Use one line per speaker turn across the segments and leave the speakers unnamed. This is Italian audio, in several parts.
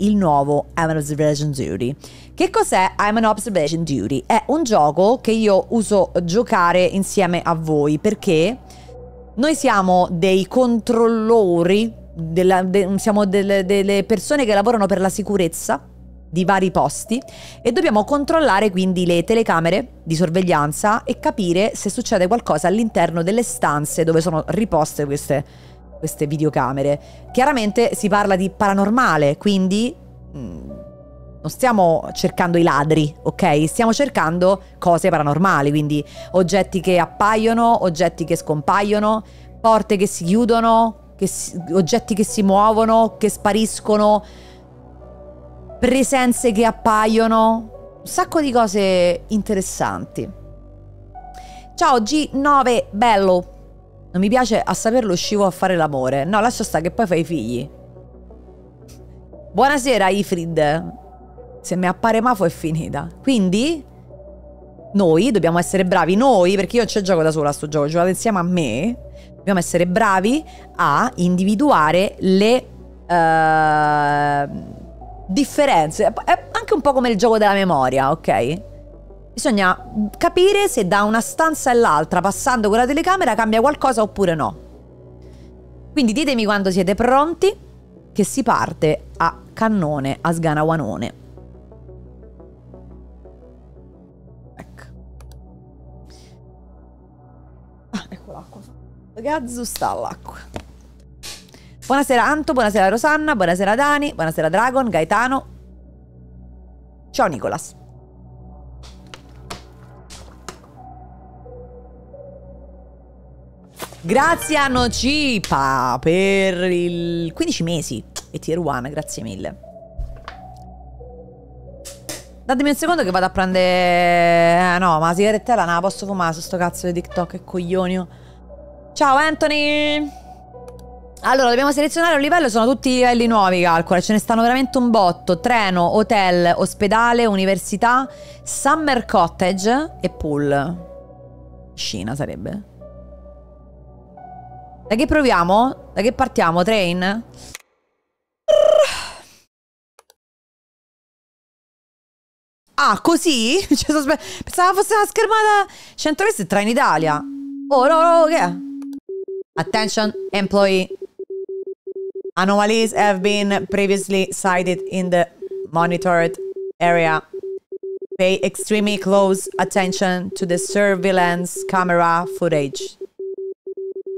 il nuovo I'm an Observation Duty. Che cos'è I'm an Observation Duty? È un gioco che io uso giocare insieme a voi perché noi siamo dei controllori, della, de, siamo delle, delle persone che lavorano per la sicurezza di vari posti e dobbiamo controllare quindi le telecamere di sorveglianza e capire se succede qualcosa all'interno delle stanze dove sono riposte queste queste videocamere. Chiaramente si parla di paranormale, quindi mm, non stiamo cercando i ladri, ok? Stiamo cercando cose paranormali, quindi oggetti che appaiono, oggetti che scompaiono, porte che si chiudono, che si, oggetti che si muovono, che spariscono, presenze che appaiono, un sacco di cose interessanti. Ciao G9, bello! Non mi piace a saperlo scivo a fare l'amore. No, lascia sta che poi fai i figli. Buonasera, Ifrid. Se mi appare Mafo è finita. Quindi, noi dobbiamo essere bravi, noi, perché io non c'è gioco da sola a sto gioco, giocate insieme a me, dobbiamo essere bravi a individuare le uh, differenze. È anche un po' come il gioco della memoria, ok? bisogna capire se da una stanza all'altra, passando con la telecamera, cambia qualcosa oppure no. Quindi ditemi quando siete pronti, che si parte a cannone, a sganawanone. Ecco. Ah, ecco l'acqua. Gazzu sta l'acqua. Buonasera Anto, buonasera Rosanna, buonasera Dani, buonasera Dragon, Gaetano. Ciao Nicolas. Grazie a Nocipa per il 15 mesi e tier 1, grazie mille. Datemi un secondo che vado a prendere... Eh, no, ma la sigarettella non la posso fumare su sto cazzo di TikTok e coglioni. Ciao Anthony! Allora, dobbiamo selezionare un livello, sono tutti livelli nuovi, calcola, ce ne stanno veramente un botto. Treno, hotel, ospedale, università, summer cottage e pool. Scina sarebbe. Da che proviamo? Da che partiamo? Train? Ah, così? Cioè, pensavo fosse una schermata centro-est tra in Italia. Oh, no, no, che è? Attention, employee. Anomalies have been previously sighted in the monitored area. Pay extremely close attention to the surveillance camera footage.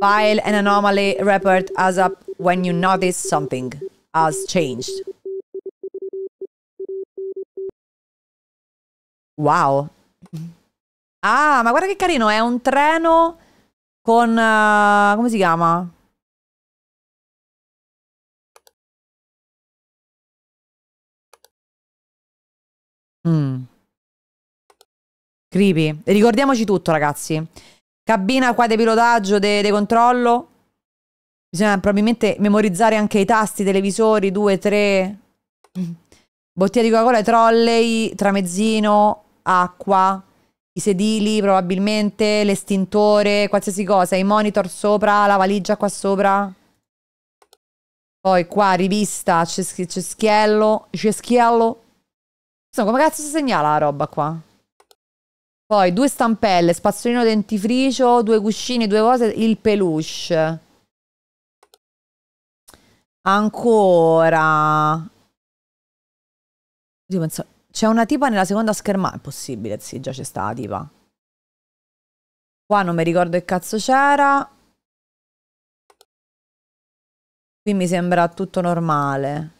File an anomaly report as up when you notice something has changed. Wow.
Ah, ma guarda che carino, è un treno con... Uh, come si chiama? Mm. Creepy. Ricordiamoci tutto, ragazzi. Cabina qua di pilotaggio, di controllo.
Bisogna probabilmente memorizzare anche i tasti, televisori, 2, 3. Bottiglia di Coca-Cola, trolley, tramezzino, acqua, i sedili probabilmente, l'estintore, qualsiasi cosa, i monitor sopra, la valigia qua sopra. Poi qua rivista, ceschiello, ceschiello. Insomma, come cazzo si segnala la roba qua? Poi due stampelle, spazzolino dentifricio, due cuscini, due cose, il peluche. Ancora. C'è una tipa nella seconda schermata. È possibile, sì, già c'è stata la tipa.
Qua non mi ricordo che cazzo c'era. Qui mi sembra tutto normale.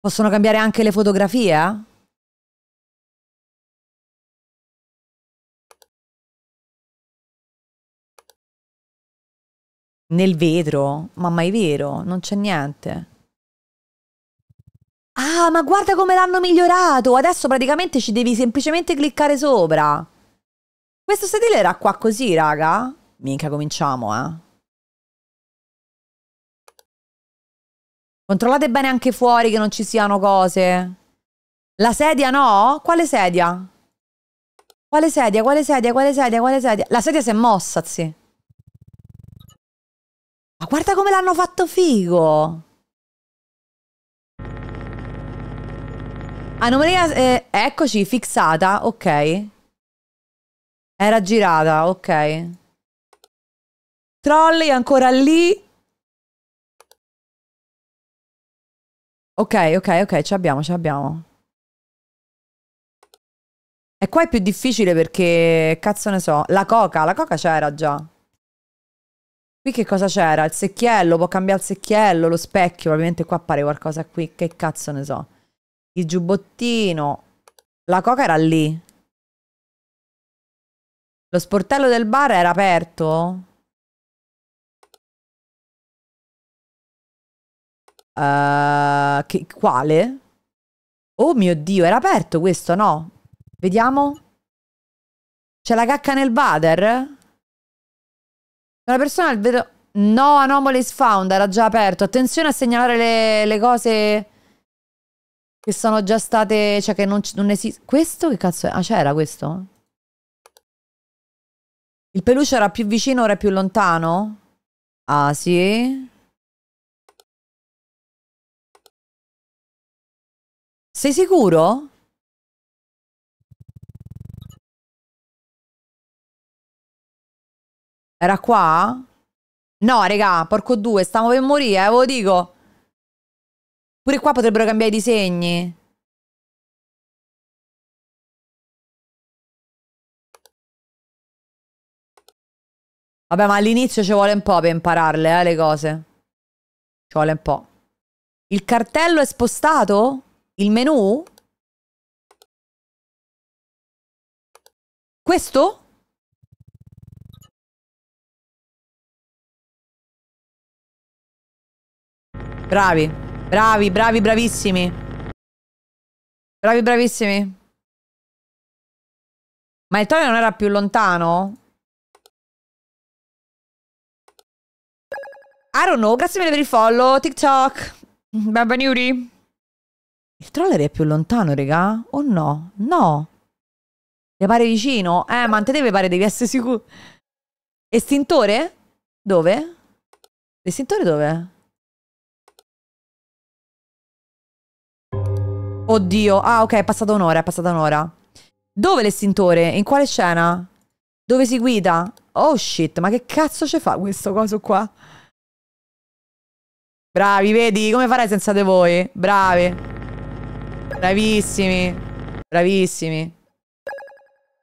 Possono cambiare anche le fotografie? Eh? nel vetro, ma mai vero, non c'è niente.
Ah, ma guarda come l'hanno migliorato! Adesso praticamente ci devi semplicemente cliccare
sopra. Questo sedile era qua così, raga? Minchia, cominciamo, eh. Controllate bene anche fuori che non ci siano cose. La sedia no? Quale sedia?
Quale sedia? Quale sedia? Quale sedia? Quale sedia? La sedia si è mossa, sì. Ma guarda come l'hanno fatto figo! Anomalia, eh, eccoci, fissata, ok.
Era girata, ok. Trolley ancora lì. Ok, ok, ok, ci abbiamo, ci abbiamo. E qua è più
difficile perché, cazzo ne so, la coca, la coca c'era già. Qui che cosa c'era? Il secchiello, può cambiare il secchiello, lo specchio, probabilmente qua appare qualcosa qui, che
cazzo ne so. Il giubbottino. La coca era lì. Lo sportello del bar era aperto? Uh, che, quale? Oh mio Dio, era aperto questo, no? Vediamo.
C'è la cacca nel water? Una persona al vedo... No, Anomalies Found era già aperto. Attenzione a segnalare le, le cose che sono già state... Cioè che non, non esiste... Questo che cazzo è? Ah, c'era questo?
Il peluche era più vicino, ora è più lontano? Ah, sì? Sei sicuro? Era qua? No, raga, porco due, stavo per morire, eh, ve lo dico. Pure qua potrebbero cambiare i disegni. Vabbè, ma all'inizio ci vuole un po' per impararle, eh, le cose. Ci vuole un po'. Il cartello è spostato? Il menu? Questo? Bravi. Bravi, bravi, bravissimi. Bravi, bravissimi. Ma il Tonio non era più lontano?
I don't know, grazie mille per il follow, TikTok. Benvenuti. Il troller è più lontano, raga? O oh no? No. Le pare vicino? Eh, ma te deve pare, devi essere sicuro. Estintore? Dove?
L'estintore dove? Oddio, ah ok, è passata un'ora, è passata un'ora. Dove l'estintore?
In quale scena? Dove si guida? Oh shit, ma che cazzo ci fa questo coso qua? Bravi, vedi? Come farei senza di voi? Bravi. Bravissimi. Bravissimi.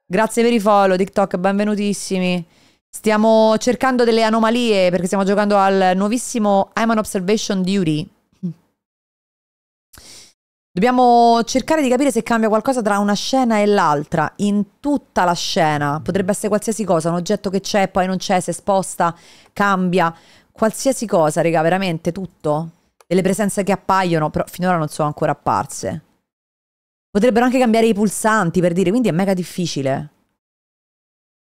Grazie per i follow, TikTok, benvenutissimi. Stiamo cercando delle anomalie perché stiamo giocando al nuovissimo I'm an Observation Duty. Dobbiamo cercare di capire se cambia qualcosa tra una scena e l'altra, in tutta la scena. Potrebbe essere qualsiasi cosa, un oggetto che c'è, poi non c'è, si sposta, cambia, qualsiasi cosa, raga, veramente tutto. Delle presenze che appaiono, però finora non sono ancora apparse. Potrebbero anche cambiare i pulsanti, per dire, quindi è mega difficile.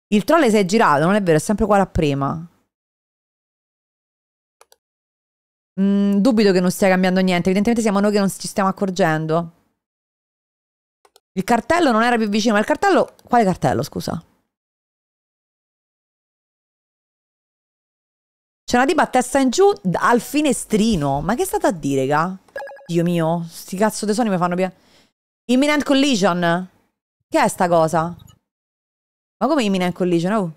Il troll si è girato, non è vero, è sempre uguale a prima. Mm, dubito che non stia cambiando niente, evidentemente siamo noi che non ci stiamo accorgendo. Il cartello non era più vicino, ma il cartello... Quale cartello, scusa? C'è una tipa a testa in giù al finestrino. Ma che è stata a dire, raga? Dio mio,
sti cazzo dei sogni mi fanno piacere. Imminent collision. Che è sta cosa?
Ma come imminent collision? Oh.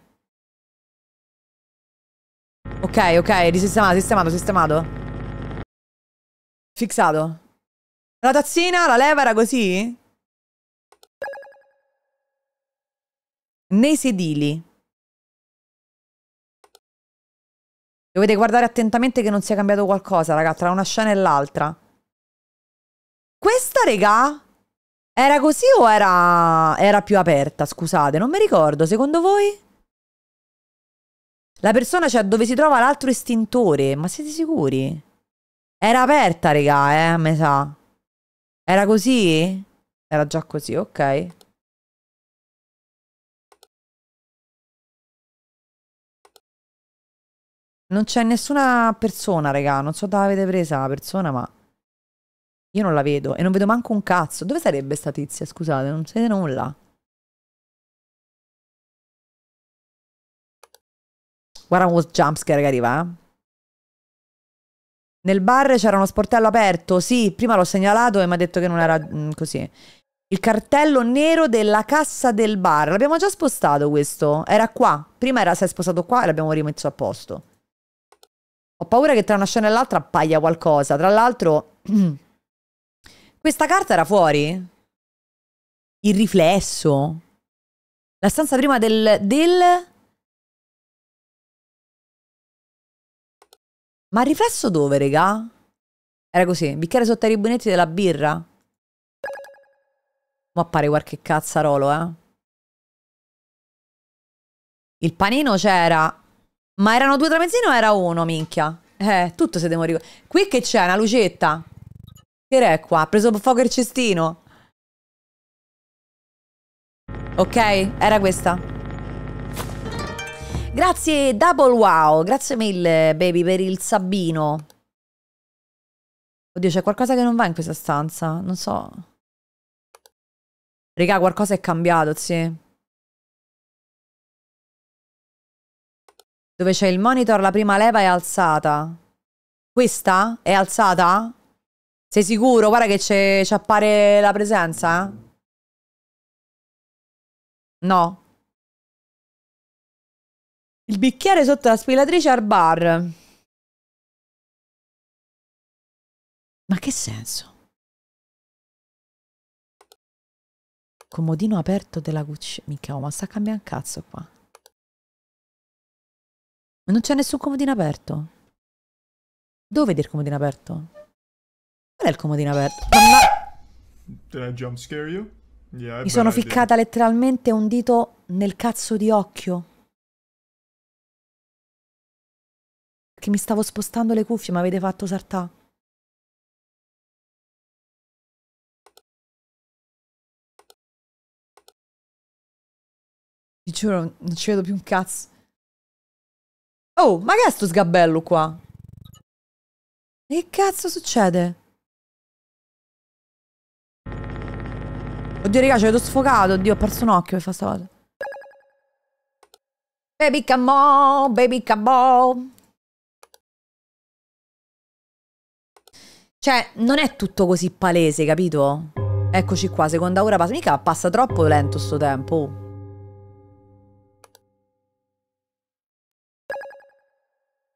Ok, ok, risistemato, sistemato, sistemato. Fixato. La tazzina, la leva era così? Nei sedili. Dovete guardare attentamente che non sia cambiato qualcosa, raga, tra una scena e l'altra.
Questa, regà, era così o era... era più aperta? Scusate, non mi ricordo. Secondo voi? La persona, cioè, dove si trova l'altro estintore. Ma siete sicuri? Era aperta, regà, eh, a me sa.
Era così? Era già così, ok. Non c'è nessuna persona, regà. Non so dove avete presa la persona, ma... Io non la vedo. E non vedo manco un cazzo. Dove sarebbe sta tizia? Scusate, non si vede nulla. Guarda un jumpscare che arriva, eh. Nel bar c'era uno sportello aperto, sì, prima l'ho
segnalato e mi ha detto che non era mm, così. Il cartello nero della cassa del bar. L'abbiamo già spostato questo. Era qua. Prima era, si è spostato qua e l'abbiamo rimesso a posto. Ho paura che tra una scena e l'altra appaia qualcosa. Tra l'altro,
questa carta era fuori? Il riflesso? La stanza prima del... del... Ma riflesso dove, regà? Era così, bicchiere sotto ai ribonetti della
birra? Mo' appare qualche cazzarolo, eh? Il panino c'era. Ma erano due tramezzini o era uno, minchia? Eh, tutto se devo ricordare. Qui che c'è? Una lucetta? Che è qua? Ha preso fuoco il cestino. Ok, era questa. Grazie Double Wow, grazie mille baby per il sabbino. Oddio, c'è qualcosa che non va in questa
stanza, non so. Raga, qualcosa è cambiato, sì. Dove c'è il monitor, la prima leva è alzata. Questa è alzata? Sei sicuro? Guarda che ci appare la presenza. Eh? No. Il bicchiere sotto la spilatrice al bar. Ma che senso? Comodino aperto della cucina. Mica, oh, ma sta cambiando cazzo qua. Ma non c'è nessun comodino aperto. Dove vedi il comodino aperto? Qual è il comodino aperto? Did I jump scare you? Yeah, Mi sono ficcata
letteralmente un
dito nel cazzo di occhio. Che mi stavo spostando le cuffie, ma avete fatto saltare. Vi giuro, non ci vedo più un cazzo. Oh, ma che è sto sgabello qua? Che cazzo succede?
Oddio, raga, ci vedo sfocato. Oddio, ho perso un occhio per fa stavolta.
Baby come on, baby come on. Cioè, non è tutto così
palese, capito? Eccoci qua, seconda ora passa. Mica passa troppo lento sto tempo. Oh.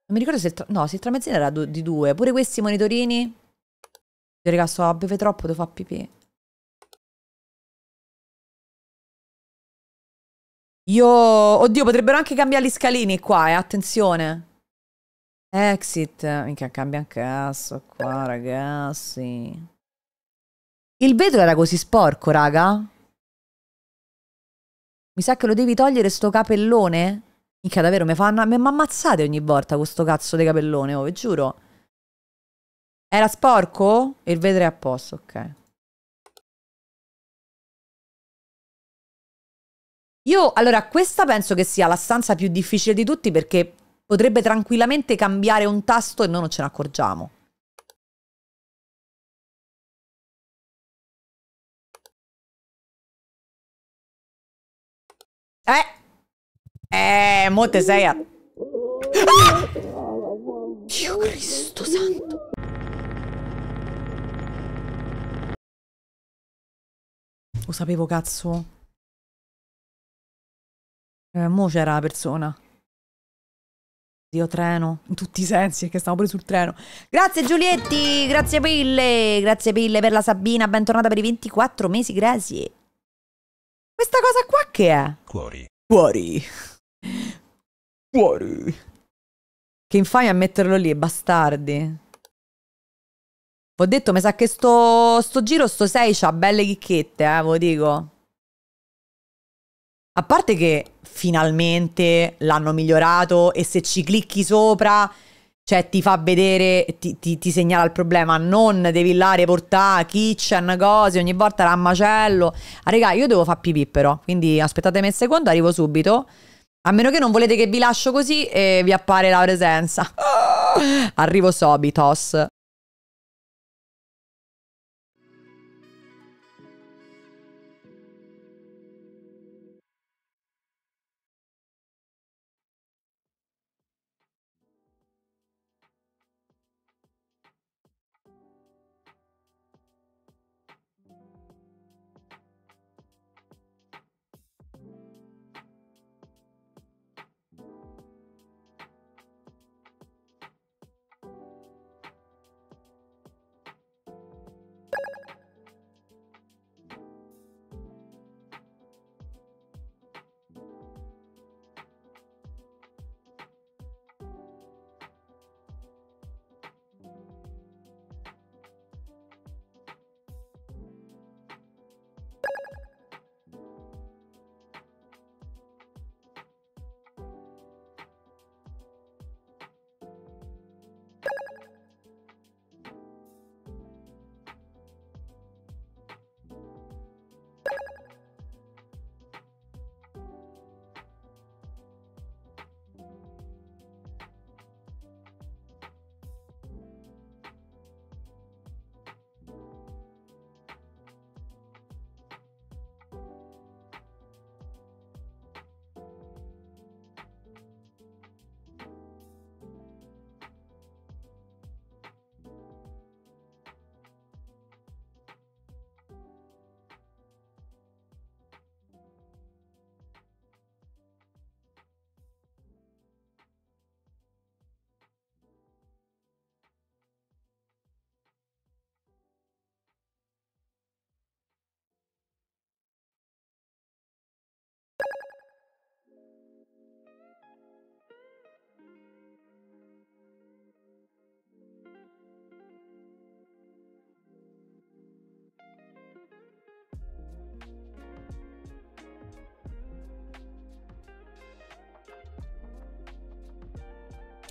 Non
mi ricordo se il, no, se il tramezzino era di due. Pure questi monitorini. Io raga, sto a beve troppo, devo fare pipì. Io... Oddio, potrebbero anche cambiare gli scalini qua, eh, attenzione.
Exit, minchia cambia anche asso qua ragazzi. Il vetro era così sporco raga? Mi sa che lo devi togliere sto capellone? Minchia davvero mi fanno... Mi ammazzate ogni volta questo
cazzo di capellone, oh, vi giuro. Era sporco? Il vetro è a posto, ok. Io, allora, questa penso che sia la stanza più difficile di tutti perché potrebbe tranquillamente cambiare un tasto e noi non ce ne accorgiamo. Eh! Eh, molte te sei a... Ah! Dio Cristo santo! Lo sapevo, cazzo. Eh, mo c'era la persona. Dio treno, in
tutti i sensi, perché stiamo pure sul treno. Grazie Giulietti, grazie mille, grazie mille per la Sabina, bentornata per i 24 mesi, grazie.
Questa cosa qua che è? Cuori. Cuori. Cuori. Che
infami a metterlo lì, bastardi. Ho detto, mi sa che sto, sto giro, sto 6 c'ha belle chicchette, eh, ve lo dico. A parte che finalmente l'hanno migliorato e se ci clicchi sopra, cioè ti fa vedere, ti, ti, ti segnala il problema, non devi là riportare kitchen, cose, ogni volta macello. Ah regà, io devo fare pipì però, quindi aspettatemi un secondo, arrivo subito. A meno che non volete che vi lascio così e vi appare la presenza. Ah!
Arrivo sobitos.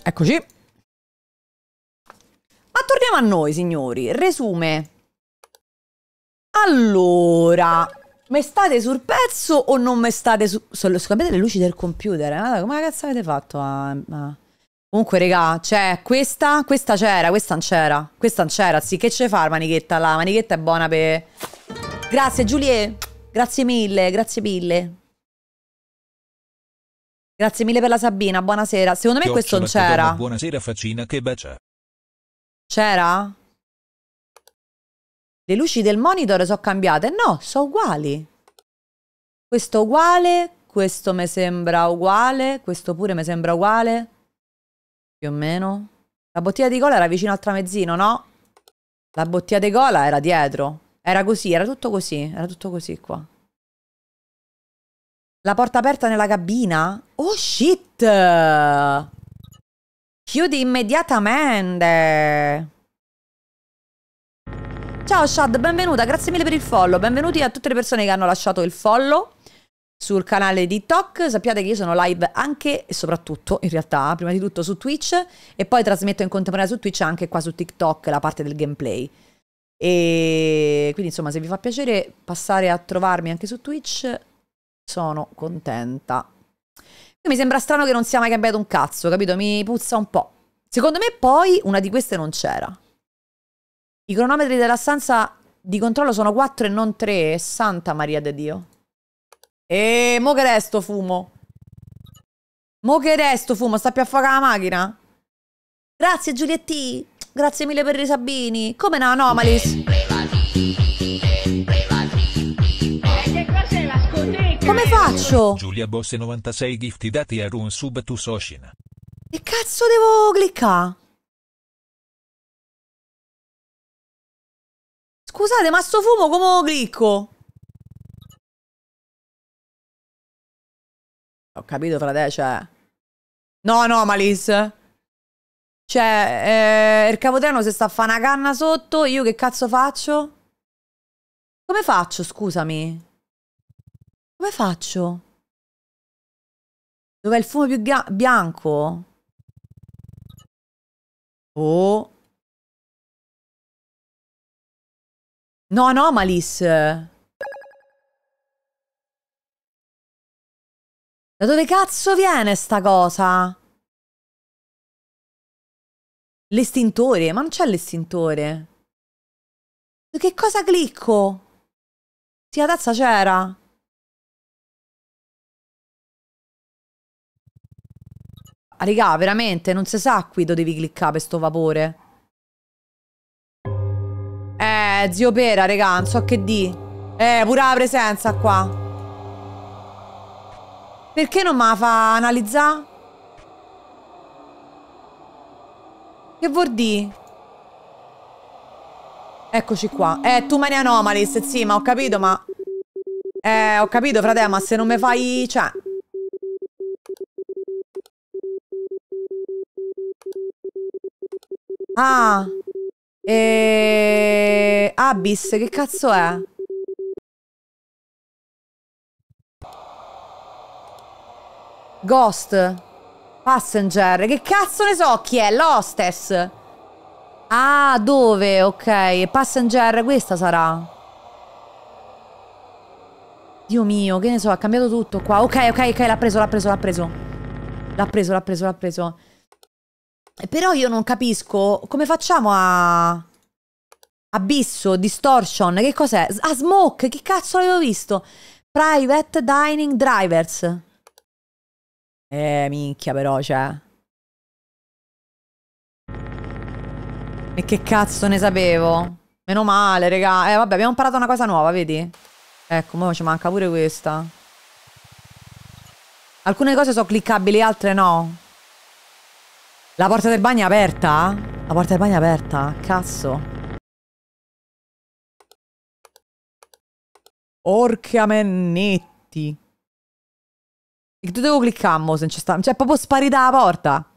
Eccoci. Ma
torniamo a noi, signori. Resume. Allora, mi state sul pezzo o non mi state su... Sono, scusate le luci del computer, eh? come cazzo avete fatto a... a... Comunque, regà, c'è questa, questa c'era, questa non c'era, questa non c'era, sì, che ce fa la manichetta La manichetta è buona per... Grazie, Giulie, grazie mille, grazie mille.
Grazie mille per la Sabina, buonasera. Secondo me Chiocciola, questo non c'era. Buonasera faccina che bacia. C'era? Le
luci del monitor sono cambiate? No, sono uguali. Questo uguale, questo mi sembra uguale, questo pure mi sembra uguale. Più o meno. La bottiglia di cola era vicino al tramezzino, no? La bottiglia di cola era dietro. Era così, era tutto così, era tutto così qua. La porta aperta nella cabina? Oh shit! Chiudi immediatamente! Ciao Shad, benvenuta, grazie mille per il follow. Benvenuti a tutte le persone che hanno lasciato il follow sul canale di TikTok. Sappiate che io sono live anche e soprattutto, in realtà, prima di tutto su Twitch e poi trasmetto in contemporanea su Twitch anche qua su TikTok la parte del gameplay. E quindi insomma, se vi fa piacere passare a trovarmi anche su Twitch, sono contenta. Mi sembra strano che non sia mai cambiato un cazzo, capito? Mi puzza un po'. Secondo me poi una di queste non c'era. I cronometri della stanza di controllo sono 4 e non 3. Santa Maria de Dio. E mo che resto fumo? Mo che resto fumo? Sta più a fuoco la macchina? Grazie Giulietti. Grazie mille per i sabini. Come no, Anomalis? Come faccio?
Giulia Bosse 96 gifti dati a un sub to Soshina. Che cazzo devo cliccare? Scusate, ma sto fumo come clicco? Ho capito, frate, cioè... No, no, Malis.
Cioè, eh, il capotreno se sta a fare una canna sotto, io che cazzo faccio?
Come faccio, scusami? Come faccio? Dov'è il fumo più bianco? Oh. No, no, Da dove cazzo viene sta cosa? L'estintore? Ma non c'è l'estintore. Che cosa clicco? Sì, la tazza c'era. Ah, raga, veramente, non si sa qui dove
devi cliccare per sto vapore. Eh, zio Pera, raga, non so che di. Eh, pura la presenza qua. Perché non me la fa analizzare? Che vuol dire? Eccoci qua. Eh, tu mani anomalis, sì, ma ho capito, ma... Eh, ho capito, frate, ma se non mi fai... Cioè...
Ah. E... Eh, Abyss, che cazzo è?
Ghost. Passenger. Che cazzo ne so chi è? L'hostess. Ah, dove? Ok. Passenger, questa sarà. Dio mio, che ne so, ha cambiato tutto qua. Ok, ok, ok, l'ha preso, l'ha preso, l'ha preso. L'ha preso, l'ha preso, l'ha preso. Però io non capisco come facciamo a... Abisso, distortion, che cos'è? Ah, smoke, che cazzo l'avevo visto? Private Dining Drivers. Eh, minchia però, cioè. E che cazzo ne sapevo? Meno male, raga. Eh, vabbè, abbiamo imparato una cosa nuova, vedi? Ecco, ora ci manca pure questa. Alcune cose sono cliccabili, altre no. La porta del bagno è
aperta? La porta del bagno è aperta, cazzo. Orca mennetti. E tu devo cliccare se non ci sta... Cioè, proprio sparita la porta.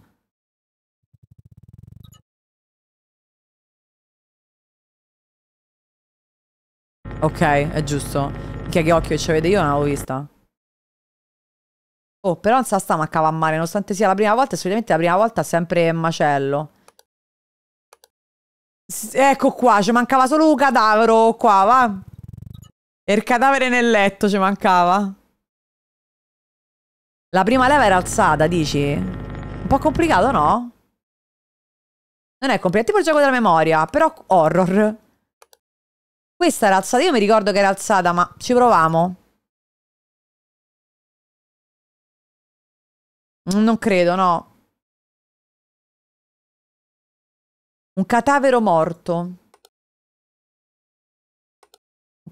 Ok, è giusto. Che, che occhio ci avete io non l'avevo vista.
Oh, però non sa stiamo a cavammare, nonostante sia la prima volta, e solitamente la prima volta è sempre macello. S ecco qua, ci mancava solo un cadavere oh, qua, va? E il cadavere nel letto ci mancava. La prima leva era alzata, dici? Un po' complicato, no?
Non è complicato, tipo il gioco della memoria, però horror. Questa era alzata, io mi ricordo che era alzata, ma ci proviamo. Non credo, no. Un cadavere morto. Un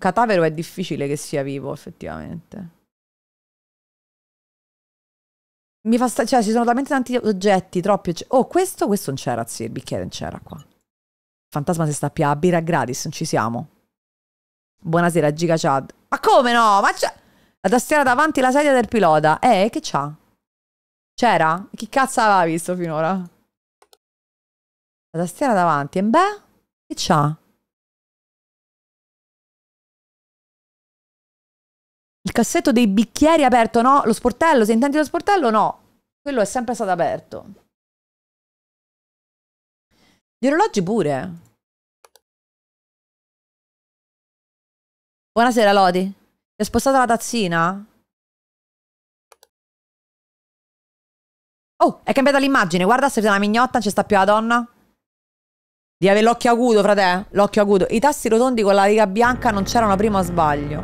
cadavere è difficile che sia vivo, effettivamente.
Mi fa sta- cioè, ci sono talmente tanti oggetti, troppi. Oh, questo, questo non c'era, sì, il bicchiere non c'era qua. fantasma si sta più a birra gratis, non ci siamo. Buonasera, Giga Chad. Ma come no? Ma c'è... La tastiera davanti alla sedia del pilota.
Eh, che c'ha? C'era? Chi cazzo aveva visto finora? La tastiera davanti. E eh, beh, che c'ha? Il cassetto dei bicchieri aperto, no? Lo sportello, se intendi lo sportello, no. Quello è sempre stato aperto. Gli orologi pure. Buonasera, Lodi. Ti ha spostato la tazzina? Oh, è cambiata l'immagine. Guarda se è una mignotta, non ci sta più
la donna. Di avere l'occhio acuto, frate. Eh. L'occhio acuto. I tasti rotondi con la riga bianca non c'erano prima a sbaglio.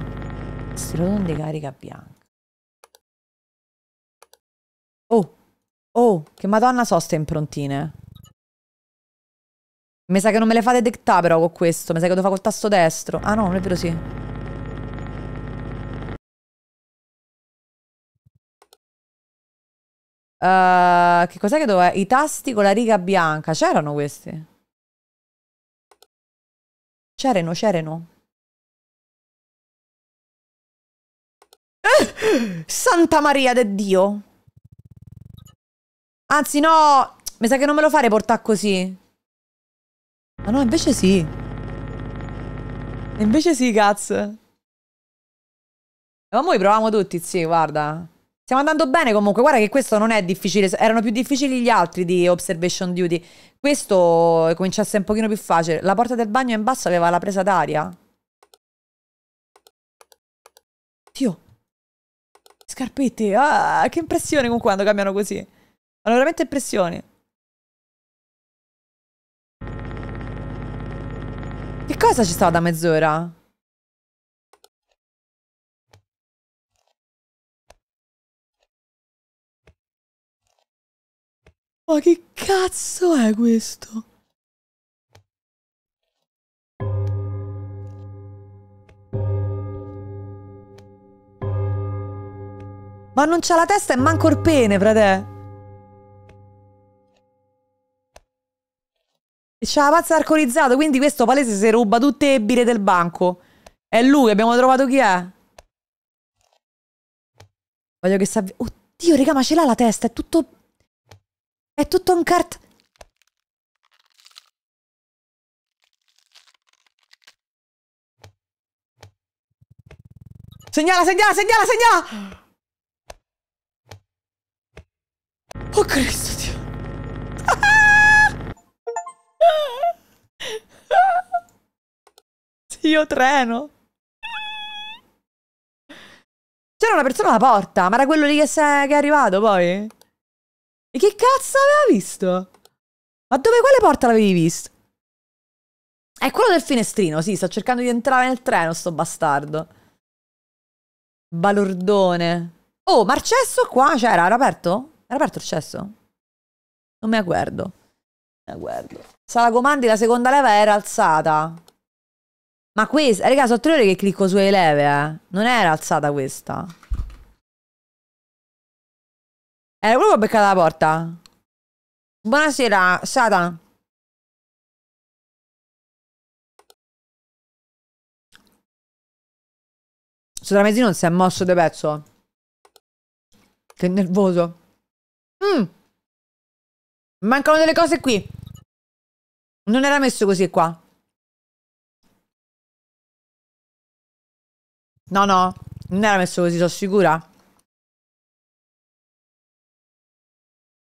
Tasti rotondi con la riga bianca. Oh. Oh, che madonna so ste improntine.
Mi sa che non me le fate dettà però con questo. Mi sa che devo fare col tasto destro. Ah no, non è vero sì. Uh, che cos'è che dov'è? I tasti con la riga bianca. C'erano questi? C'erano, c'erano. Eh, Santa Maria del Dio! Anzi, no! Mi sa che non me lo fare portare
così. Ma no, invece sì. Invece sì, cazzo. ma noi proviamo tutti, sì, guarda. Stiamo andando bene comunque, guarda che questo non è difficile, erano più difficili gli altri di Observation Duty. Questo comincia a essere un pochino più facile. La porta del bagno in basso aveva la presa d'aria.
Dio. Scarpetti, ah, che impressione con quando cambiano così. Hanno veramente impressioni. Che cosa ci stava da mezz'ora? Ma che cazzo è questo? Ma
non c'ha la testa e manco il pene, frate. E c'ha la pazza alcolizzato, quindi questo palese si ruba tutte le bile del banco. È lui, abbiamo trovato chi è. Voglio che
sa... Oddio, raga, ma ce l'ha la testa, è tutto... È tutto un cart... Segnala, segnala, segnala, segnala! Oh Cristo, Dio! Io
treno! C'era una persona alla porta, ma era quello lì che, è, che è arrivato poi? E che cazzo aveva visto? Ma dove quale porta l'avevi visto? È quello del finestrino, sì, sta cercando di entrare nel treno sto bastardo. Balordone. Oh, ma il cesso qua c'era, era aperto? Era aperto il cesso? Non mi agguerdo. Non mi agguerdo. Sala comandi, la seconda leva era alzata. Ma questa, raga, sono tre ore che clicco sulle leve, eh. Non era alzata questa.
Era eh, proprio beccata la porta. Buonasera, Satan. Sotramesi non si è mosso di pezzo. Che nervoso. Mm. Mancano delle cose qui. Non era messo così qua. No, no. Non era messo così, sono sicura.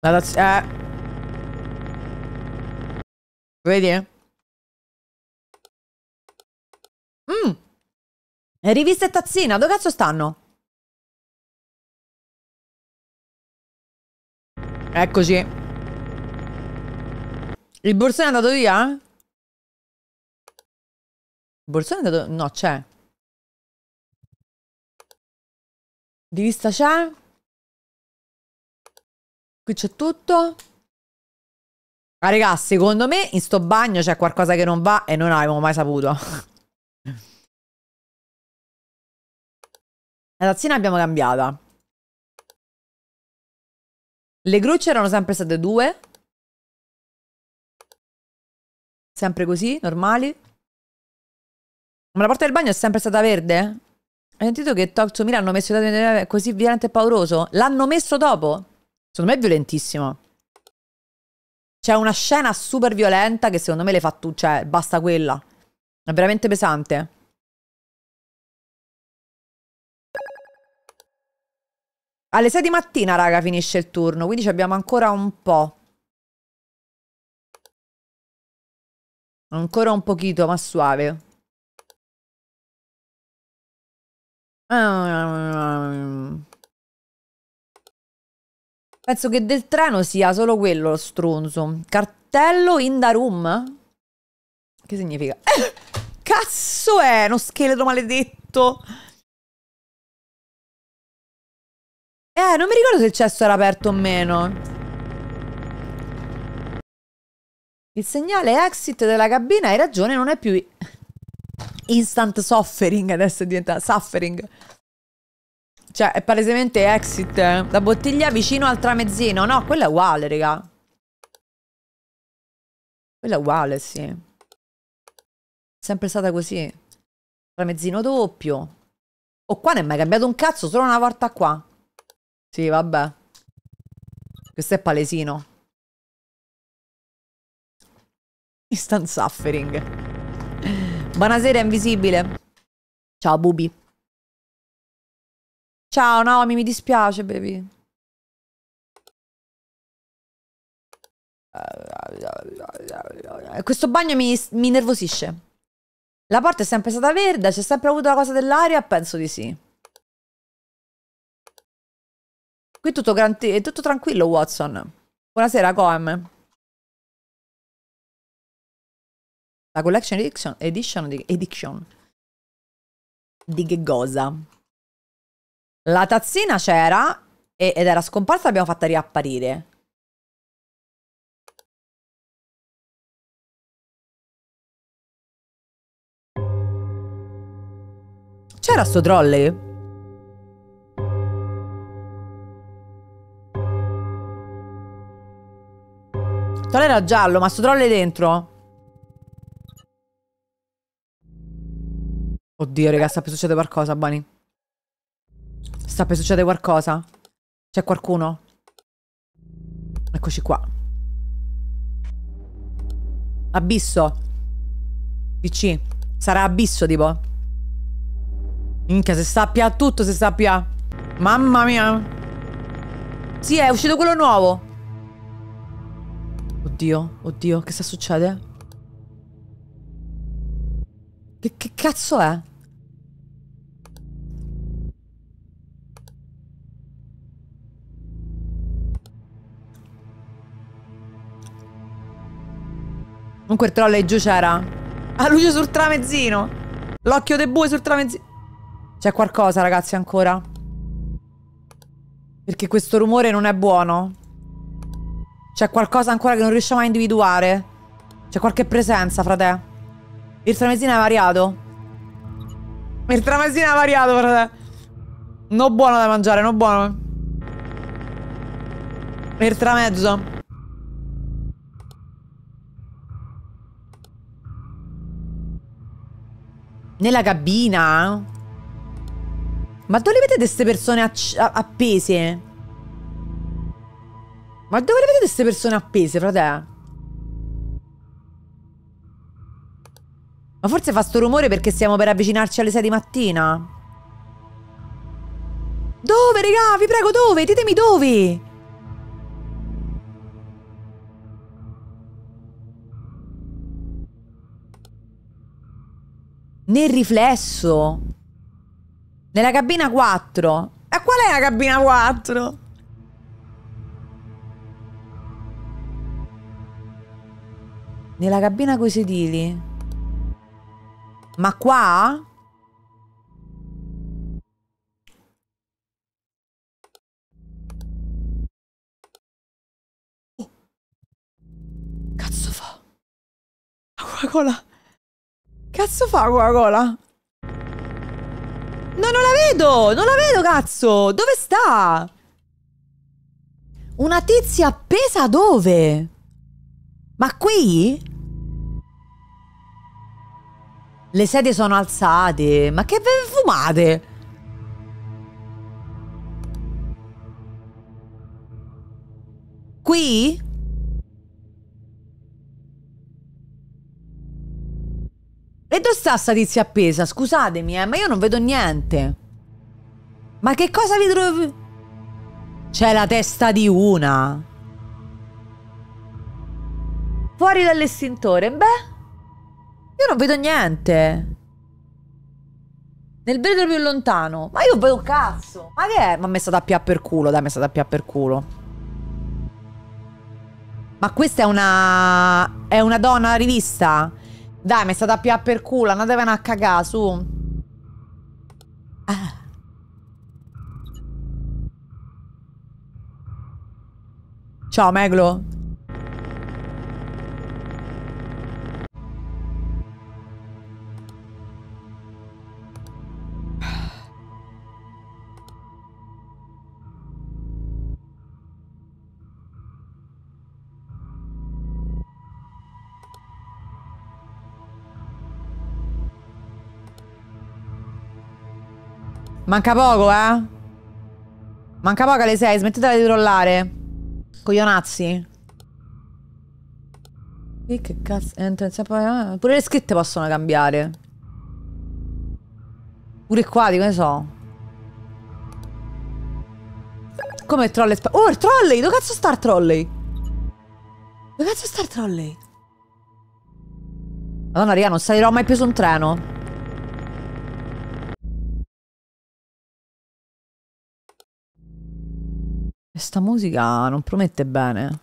La tazione... Eh. Vedi? Mmm. Rivista e tazzina, dove cazzo stanno? Eccoci. Il borsone è andato via? Il borsone è andato... No, c'è. Di c'è? Qui c'è tutto. Ma ah, raga, secondo me in sto bagno c'è qualcosa che non va e non avevamo mai saputo. La tazzina abbiamo cambiata. Le grucce erano sempre state due. Sempre così, normali. Ma la
porta del bagno è sempre stata verde? Hai sentito che Talk to Me l'hanno messo così violento e pauroso? L'hanno messo dopo? Secondo me è violentissimo. C'è una scena super violenta che secondo me le fa tu, cioè basta quella. È veramente pesante.
Alle 6 di mattina, raga, finisce il turno, quindi abbiamo ancora un po'. Ancora un pochino, ma suave. Um... Penso che del treno sia solo quello lo stronzo.
Cartello
in da room? Che significa? Eh, cazzo è uno scheletro maledetto! Eh, non mi ricordo se il cesso era aperto o meno.
Il segnale exit della cabina, hai ragione, non è più instant suffering, adesso è diventa suffering. Cioè, è palesemente exit. Eh? La bottiglia vicino al tramezzino. No, quella è uguale, raga. Quella è uguale, sì. sempre stata così. Tramezzino doppio. Oh, qua non è mai cambiato un cazzo, solo una volta qua. Sì, vabbè. Questo è palesino. Instant suffering. Buonasera, invisibile.
Ciao, Bubi. Ciao Naomi, mi dispiace, baby. Eh, questo bagno mi, mi nervosisce. La porta è sempre stata verde,
c'è sempre avuto la cosa dell'aria? Penso di sì.
Qui tutto è tutto tranquillo, Watson. Buonasera, Coem. La collection edition, edition di, edition. di che cosa? La tazzina c'era ed era scomparsa, l'abbiamo fatta riapparire. C'era sto trolley?
Troll era giallo, ma sto trolley dentro? Oddio, raga, sta succedendo qualcosa, Bani. Sta per succedere qualcosa? C'è qualcuno? Eccoci qua. Abisso. PC. Sarà abisso, tipo. Minchia, se sappia tutto, se sappia. Mamma mia. Sì, è uscito quello nuovo. Oddio, oddio, che sta succedendo? Che, che cazzo è? Un quel giù c'era. A ah, luce sul tramezzino. L'occhio de bue sul tramezzino. C'è qualcosa, ragazzi, ancora. Perché questo rumore non è buono. C'è qualcosa ancora che non riusciamo a individuare. C'è qualche presenza, frate. Il tramezzino è variato. Il tramezzino è variato, frate. Non buono da mangiare, non buono. Il tramezzo. Nella cabina? Ma dove le vedete queste persone appese? Ma dove le vedete queste persone appese, frate? Ma forse fa sto rumore perché stiamo per avvicinarci alle 6 di mattina. Dove, regà? Vi prego, dove? Ditemi dove! Nel riflesso. Nella cabina 4. E qual è la cabina 4? Nella cabina coi sedili. Ma qua?
Cazzo fa? Coca-Cola. Cazzo fa con la No,
non la vedo! Non la vedo, cazzo! Dove sta? Una tizia appesa dove? Ma qui? Le sedie sono alzate. Ma che ve fumate? Qui? E dove sta sta tizia appesa? Scusatemi, eh, ma io non vedo niente. Ma che cosa vi trovo? C'è la testa di una. Fuori dall'estintore. Beh, io non vedo niente. Nel vetro più lontano. Ma io vedo un cazzo. Ma che è? Ma mi è stata più per culo. Dai, mi è stata più per culo. Ma questa è una... È una donna rivista? Dai, mi è stata più a per culo, andatevene a cagà, su. Ciao, Meglo. Manca poco, eh? Manca poco alle 6, smettetela di trollare. Coglionazzi. E che cazzo... Eh, Entrance... Ah, pure le scritte possono cambiare. Pure qua, di che so. Come trolley... Oh, il trolley! Dove cazzo sta il trolley?
Dove cazzo sta il trolley?
Madonna, raga, non salirò mai più su un treno.
Questa musica non promette bene.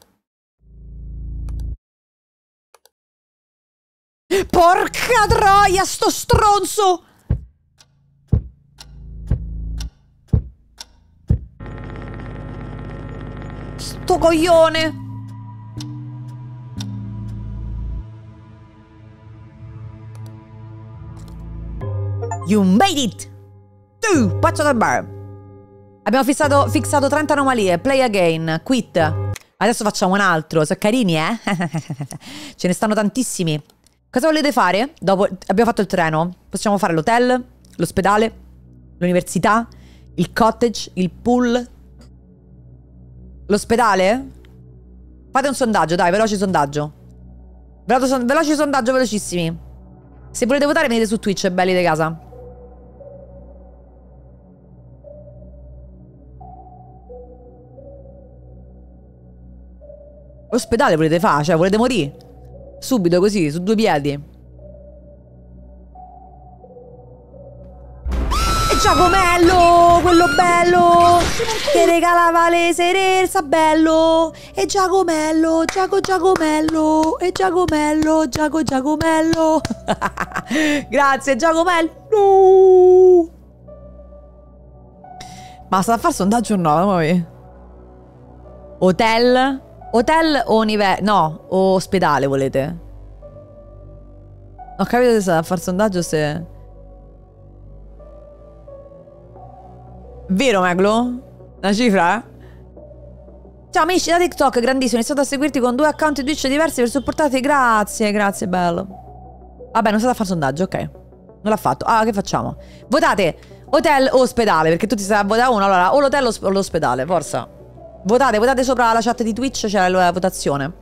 Porca troia, sto stronzo!
Sto coglione! You made it! Tu, pazzo da bar! Abbiamo fissato, fissato 30 anomalie. Play again. Quit. Adesso facciamo un altro. Sono carini, eh? Ce ne stanno tantissimi. Cosa volete fare? Dopo abbiamo fatto il treno. Possiamo fare l'hotel, l'ospedale, l'università, il cottage, il pool. L'ospedale? Fate un sondaggio, dai, veloce sondaggio. Veloce, sondaggio, velocissimi. Se volete votare venite su Twitch, belli di casa. Ospedale volete fare? Cioè, volete morire? Subito così, su due piedi. E Giacomello, quello bello, che regalava le serezza, bello. E Giacomello, Giaco Giacomello, e Giacomello, Giaco Giacomello. Grazie Giacomello. Ma sta a fare sondaggio o no? Hotel Hotel o università? No, o ospedale volete? Ho capito se sarà a far sondaggio se... Vero, Meglo? La cifra? Ciao amici da TikTok, grandissimo, ho iniziato a seguirti con due account Twitch diversi per supportarti, grazie, grazie, bello. Vabbè, non è stato a far sondaggio, ok. Non l'ha fatto. Ah, che facciamo? Votate hotel o ospedale, perché tutti saranno a votare uno, allora o l'hotel o l'ospedale, forza. Votate, votate sopra la chat di Twitch, c'è la votazione.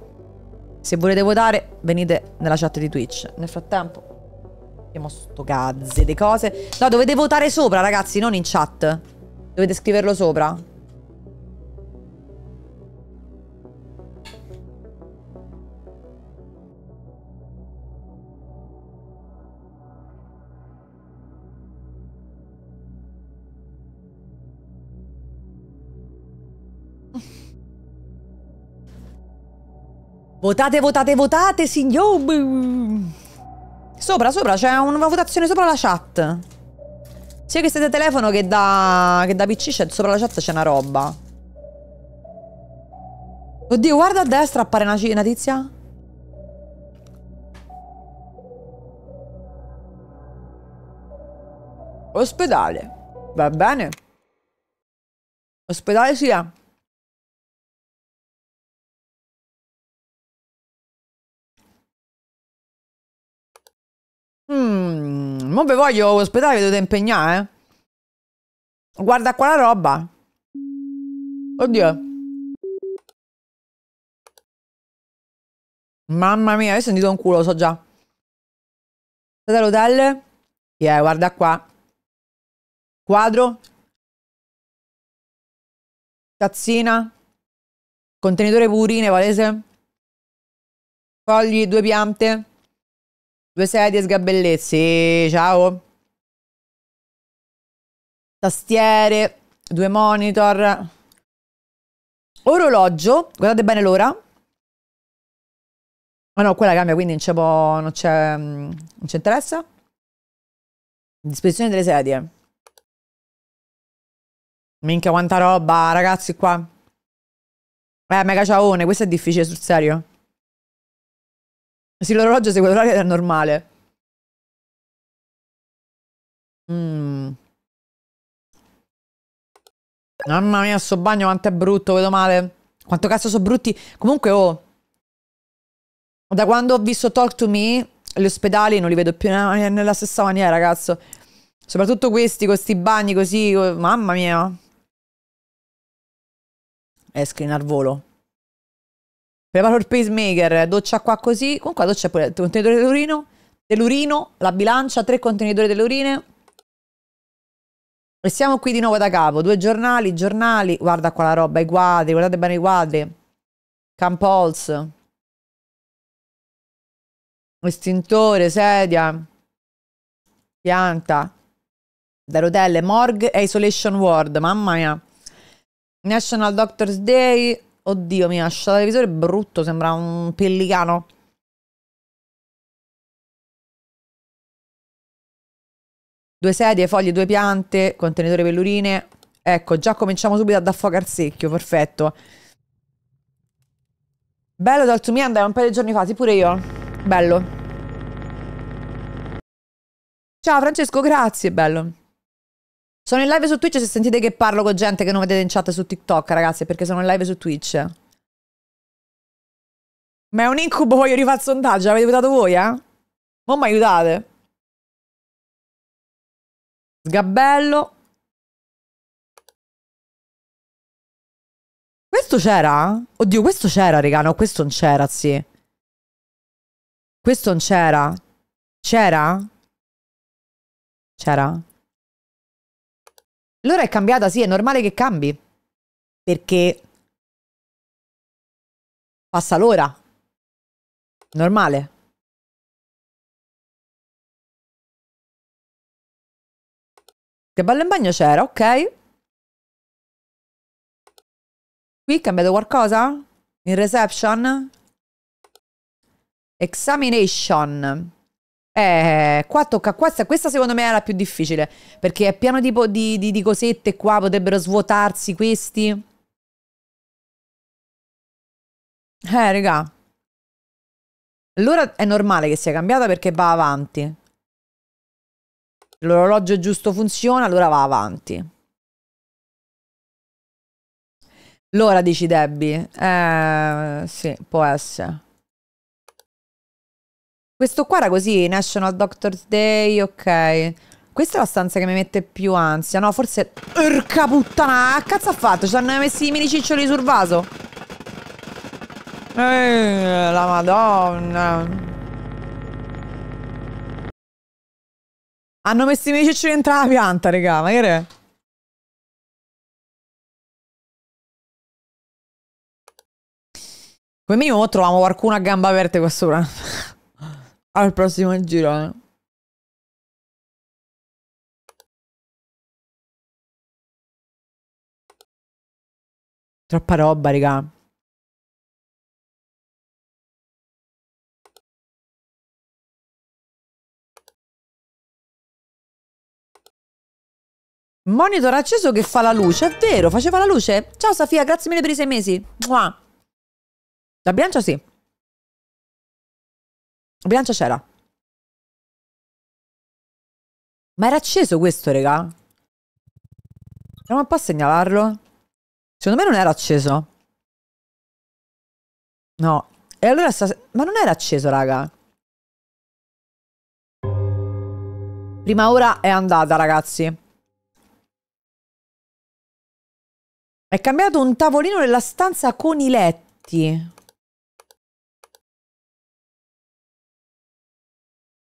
Se volete votare, venite nella chat di Twitch. Nel frattempo... Abbiamo sto gazze, di cose. No, dovete votare sopra, ragazzi, non in chat. Dovete scriverlo sopra. Votate, votate, votate, signor! Sopra, sopra, c'è una votazione sopra la chat. Sia che siete telefono che da, che da PC, sopra la chat c'è una roba. Oddio, guarda a destra, appare una, una tizia.
Ospedale. Va bene. Ospedale si sì, è. Non vi voglio ospitare, vi dovete impegnare. Eh. Guarda qua la roba. Oddio. Mamma mia, hai sentito un culo, lo so già. State all'hotel? Yeah, guarda qua. Quadro. Tazzina. Contenitore purine, valese. Fogli,
due piante. Due sedie, sgabellezzi, ciao.
Tastiere, due monitor. Orologio, guardate bene l'ora. Ma ah, no, quella cambia, quindi non c'è, non c'è, mm, non ci interessa. Disposizione delle sedie. Minchia quanta roba, ragazzi qua. Eh, mega ciaone, questo è difficile sul serio. Sì, l'orologio segue l'orario è normale. Mm. Mamma mia, sto bagno quanto è brutto, vedo male. Quanto cazzo sono brutti. Comunque, oh. Da
quando ho visto Talk to Me, gli ospedali non li vedo più nella stessa maniera, cazzo. Soprattutto questi, questi bagni così, oh, mamma mia. Escrin al volo. Preparo il pacemaker, doccia qua così. Comunque qua doccia pure il contenitore dell'urino. Dell'urino, la bilancia, tre contenitori delle urine. E siamo qui di nuovo da capo. Due giornali, giornali. Guarda qua la roba,
i quadri. Guardate bene i quadri. Campols. Estintore, sedia. Pianta.
Da rotelle, morgue e isolation ward. Mamma mia. National
Doctor's Day. Oddio, mi lascia il televisore brutto, sembra un pellicano. Due sedie, foglie, due piante, contenitore pellurine. Ecco, già cominciamo subito ad affogare secchio,
perfetto. Bello dal Tsumi andai un paio di giorni fa, sì pure io. Bello. Ciao Francesco, grazie, bello. Sono in live su Twitch se sentite che parlo con gente che non vedete in chat su TikTok, ragazzi,
perché sono in live su Twitch. Ma è un incubo, voglio rifare il sondaggio, l'avete aiutato voi, eh? Non mi aiutate. Sgabbello. Questo c'era? Oddio, questo c'era, raga, no, questo non c'era, sì. Questo non c'era. C'era? C'era? L'ora è cambiata, sì, è normale che cambi. Perché passa l'ora. Normale. Che ballo in bagno c'era, ok. Qui è cambiato qualcosa? In reception?
Examination. Eh, qua tocca, questa, questa secondo me è la più difficile,
perché è pieno di, di, di, di cosette qua, potrebbero svuotarsi questi. Eh, raga. Allora è normale che sia cambiata perché va avanti. L'orologio
giusto funziona, allora va avanti. L'ora dici Debbie? Eh, sì, può essere. Questo qua era così, National Doctor's Day, ok. Questa è la stanza che mi mette più ansia. No, forse... Urca puttana, cazzo ha fatto? Ci hanno messi i mini ciccioli sul vaso? Ehi, la madonna.
Hanno messo i mini ciccioli dentro la pianta, raga, ma che re? Come minimo troviamo qualcuno a gamba aperta qua sopra al prossimo girone. Eh. Troppa roba, raga. Monitor acceso che fa la luce, è vero, faceva la luce. Ciao Sofia, grazie mille per i sei mesi. Mua. La bilancia sì. Bilancia c'era. Ma era acceso questo, raga? Proviamo un po' a segnalarlo. Secondo me non era acceso. No. E allora sta... Ma non era acceso, raga. Prima ora è andata, ragazzi. È cambiato un tavolino nella stanza con i letti.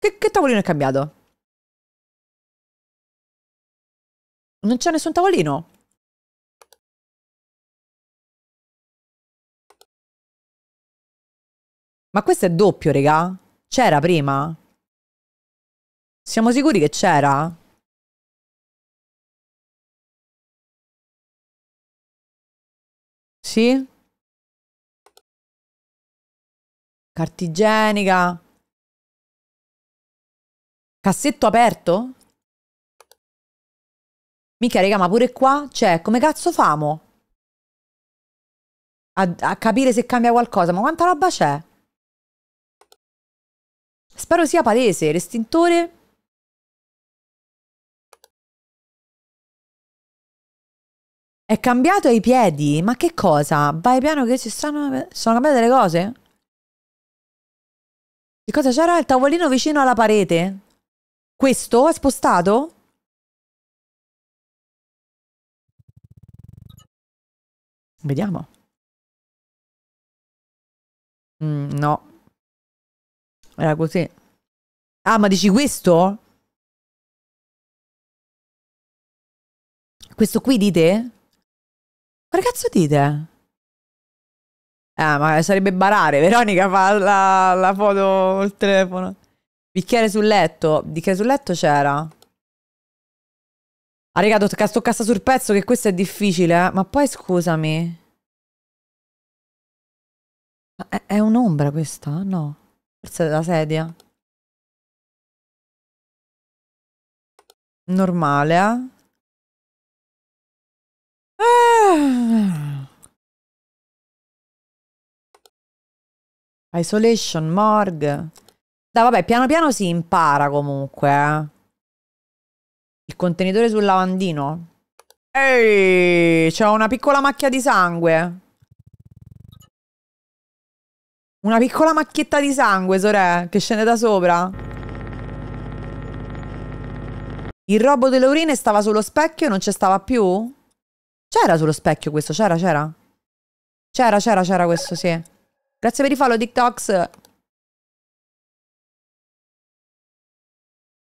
Che, che tavolino è cambiato? Non c'è nessun tavolino? Ma questo è doppio, regà? C'era prima? Siamo sicuri che c'era? Sì? Cartigenica. Cassetto aperto? Mica, raga, ma pure qua, cioè, come cazzo famo? A, a capire se cambia qualcosa, ma quanta roba c'è? Spero sia palese, restintore... È cambiato ai piedi? Ma che cosa? Vai piano che ci stanno... Sono cambiate le cose? Che cosa c'era? Il tavolino vicino alla parete? Questo è spostato? Vediamo. Mm, no. Era così. Ah, ma dici questo? Questo qui dite? Ma cazzo dite? Ah, ma sarebbe barare. Veronica fa la, la foto
col telefono. Bicchiere sul letto. Bicchiere sul letto c'era.
Ah, raga, tocca sto cassa sul pezzo che questo è difficile, eh? Ma poi scusami. Ma è, è un'ombra questa? No. Forse è la sedia. Normale, eh? Ah. Isolation, morgue. Dai, vabbè, piano piano si impara comunque. Eh.
Il contenitore sul lavandino. Ehi, c'è una piccola macchia di sangue. Una piccola macchietta di sangue, sorè, che scende da sopra. Il robot delle urine stava sullo specchio e non ci stava più? C'era sullo specchio questo, c'era, c'era.
C'era, c'era, c'era questo, sì. Grazie per il follow, TikToks.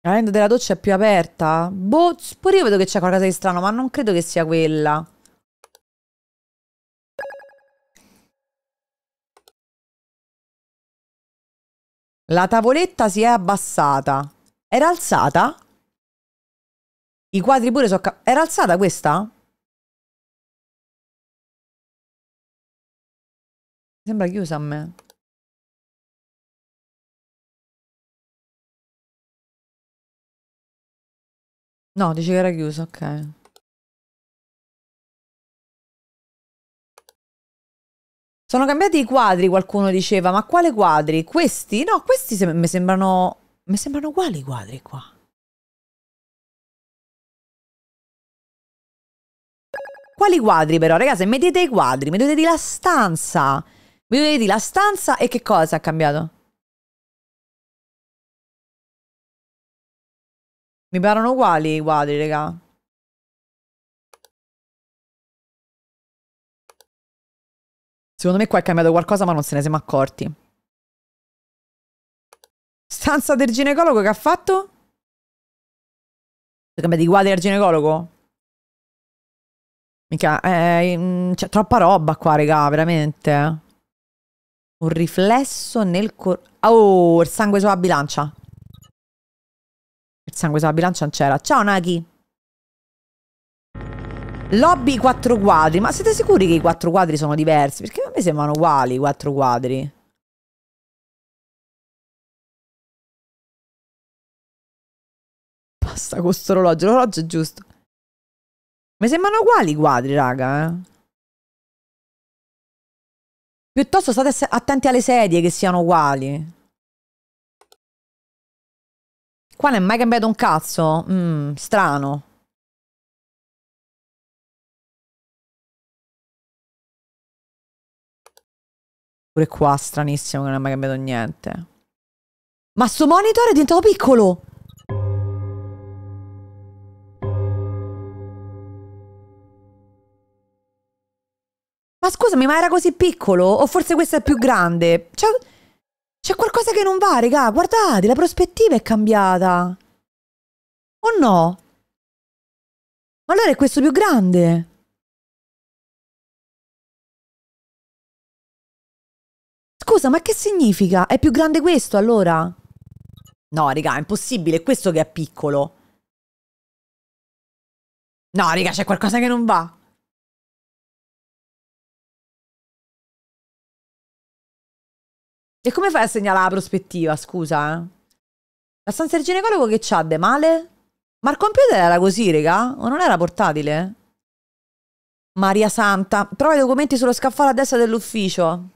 avendo della doccia è più aperta? Boh, pure io vedo che c'è qualcosa di strano, ma non credo che sia quella. La tavoletta si è abbassata. Era alzata? I quadri pure sono... Era alzata questa? Sembra chiusa a me. No, dice che era chiuso, ok. Sono cambiati i quadri, qualcuno diceva, ma quale quadri? Questi? No, questi se mi sembrano... Mi sembrano uguali i quadri qua. Quali quadri però? Ragazzi, se mettete i quadri, mi la stanza. Mi la stanza e che cosa ha cambiato? Mi parano uguali i quadri, raga. Secondo me qua è cambiato qualcosa ma non se ne siamo accorti. Stanza del ginecologo che ha fatto? Sono cambiati i quadri al ginecologo? Mica, eh, c'è troppa
roba qua, raga, veramente. Un riflesso nel corpo. Oh, il sangue sulla bilancia sangue sulla bilancia non c'era. Ciao Naki. Lobby i quattro quadri. Ma siete sicuri che i quattro
quadri sono diversi? Perché a me sembrano uguali i quattro quadri. Basta con questo orologio. L'orologio è giusto. Mi sembrano uguali i quadri, raga. Eh? Piuttosto state attenti alle sedie che siano uguali. Qua non è mai cambiato un cazzo? Mm, strano. Pure qua stranissimo che non è mai cambiato niente. Ma sto monitor è diventato piccolo!
Ma scusami, ma era così piccolo? O forse questo è più grande? Cioè... C'è qualcosa che
non va, raga. Guardate, la prospettiva è cambiata. O no? Ma allora è questo più grande. Scusa, ma che significa? È più grande questo allora? No, raga, è impossibile. È questo che è piccolo. No, raga, c'è qualcosa che non va. E come fai a segnalare la prospettiva, scusa? La stanza del ginecologo che c'ha de male? Ma il computer
era così, raga? O non era portatile? Maria Santa, trova i documenti sullo scaffale a destra dell'ufficio.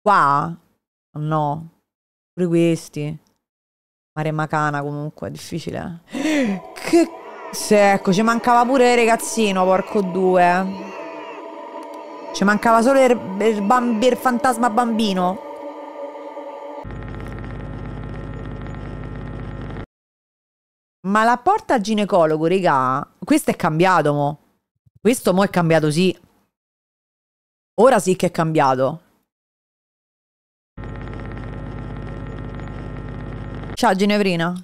Qua? No. Pure questi. Mare Macana comunque, difficile. Eh. Che... Se, ecco, ci mancava pure il ragazzino, porco due. Ci mancava solo il, il, bambi, il fantasma bambino. Ma la porta al ginecologo, regà, questo è cambiato, mo. Questo mo è
cambiato, sì. Ora sì che è cambiato. Ciao, Ginevrina.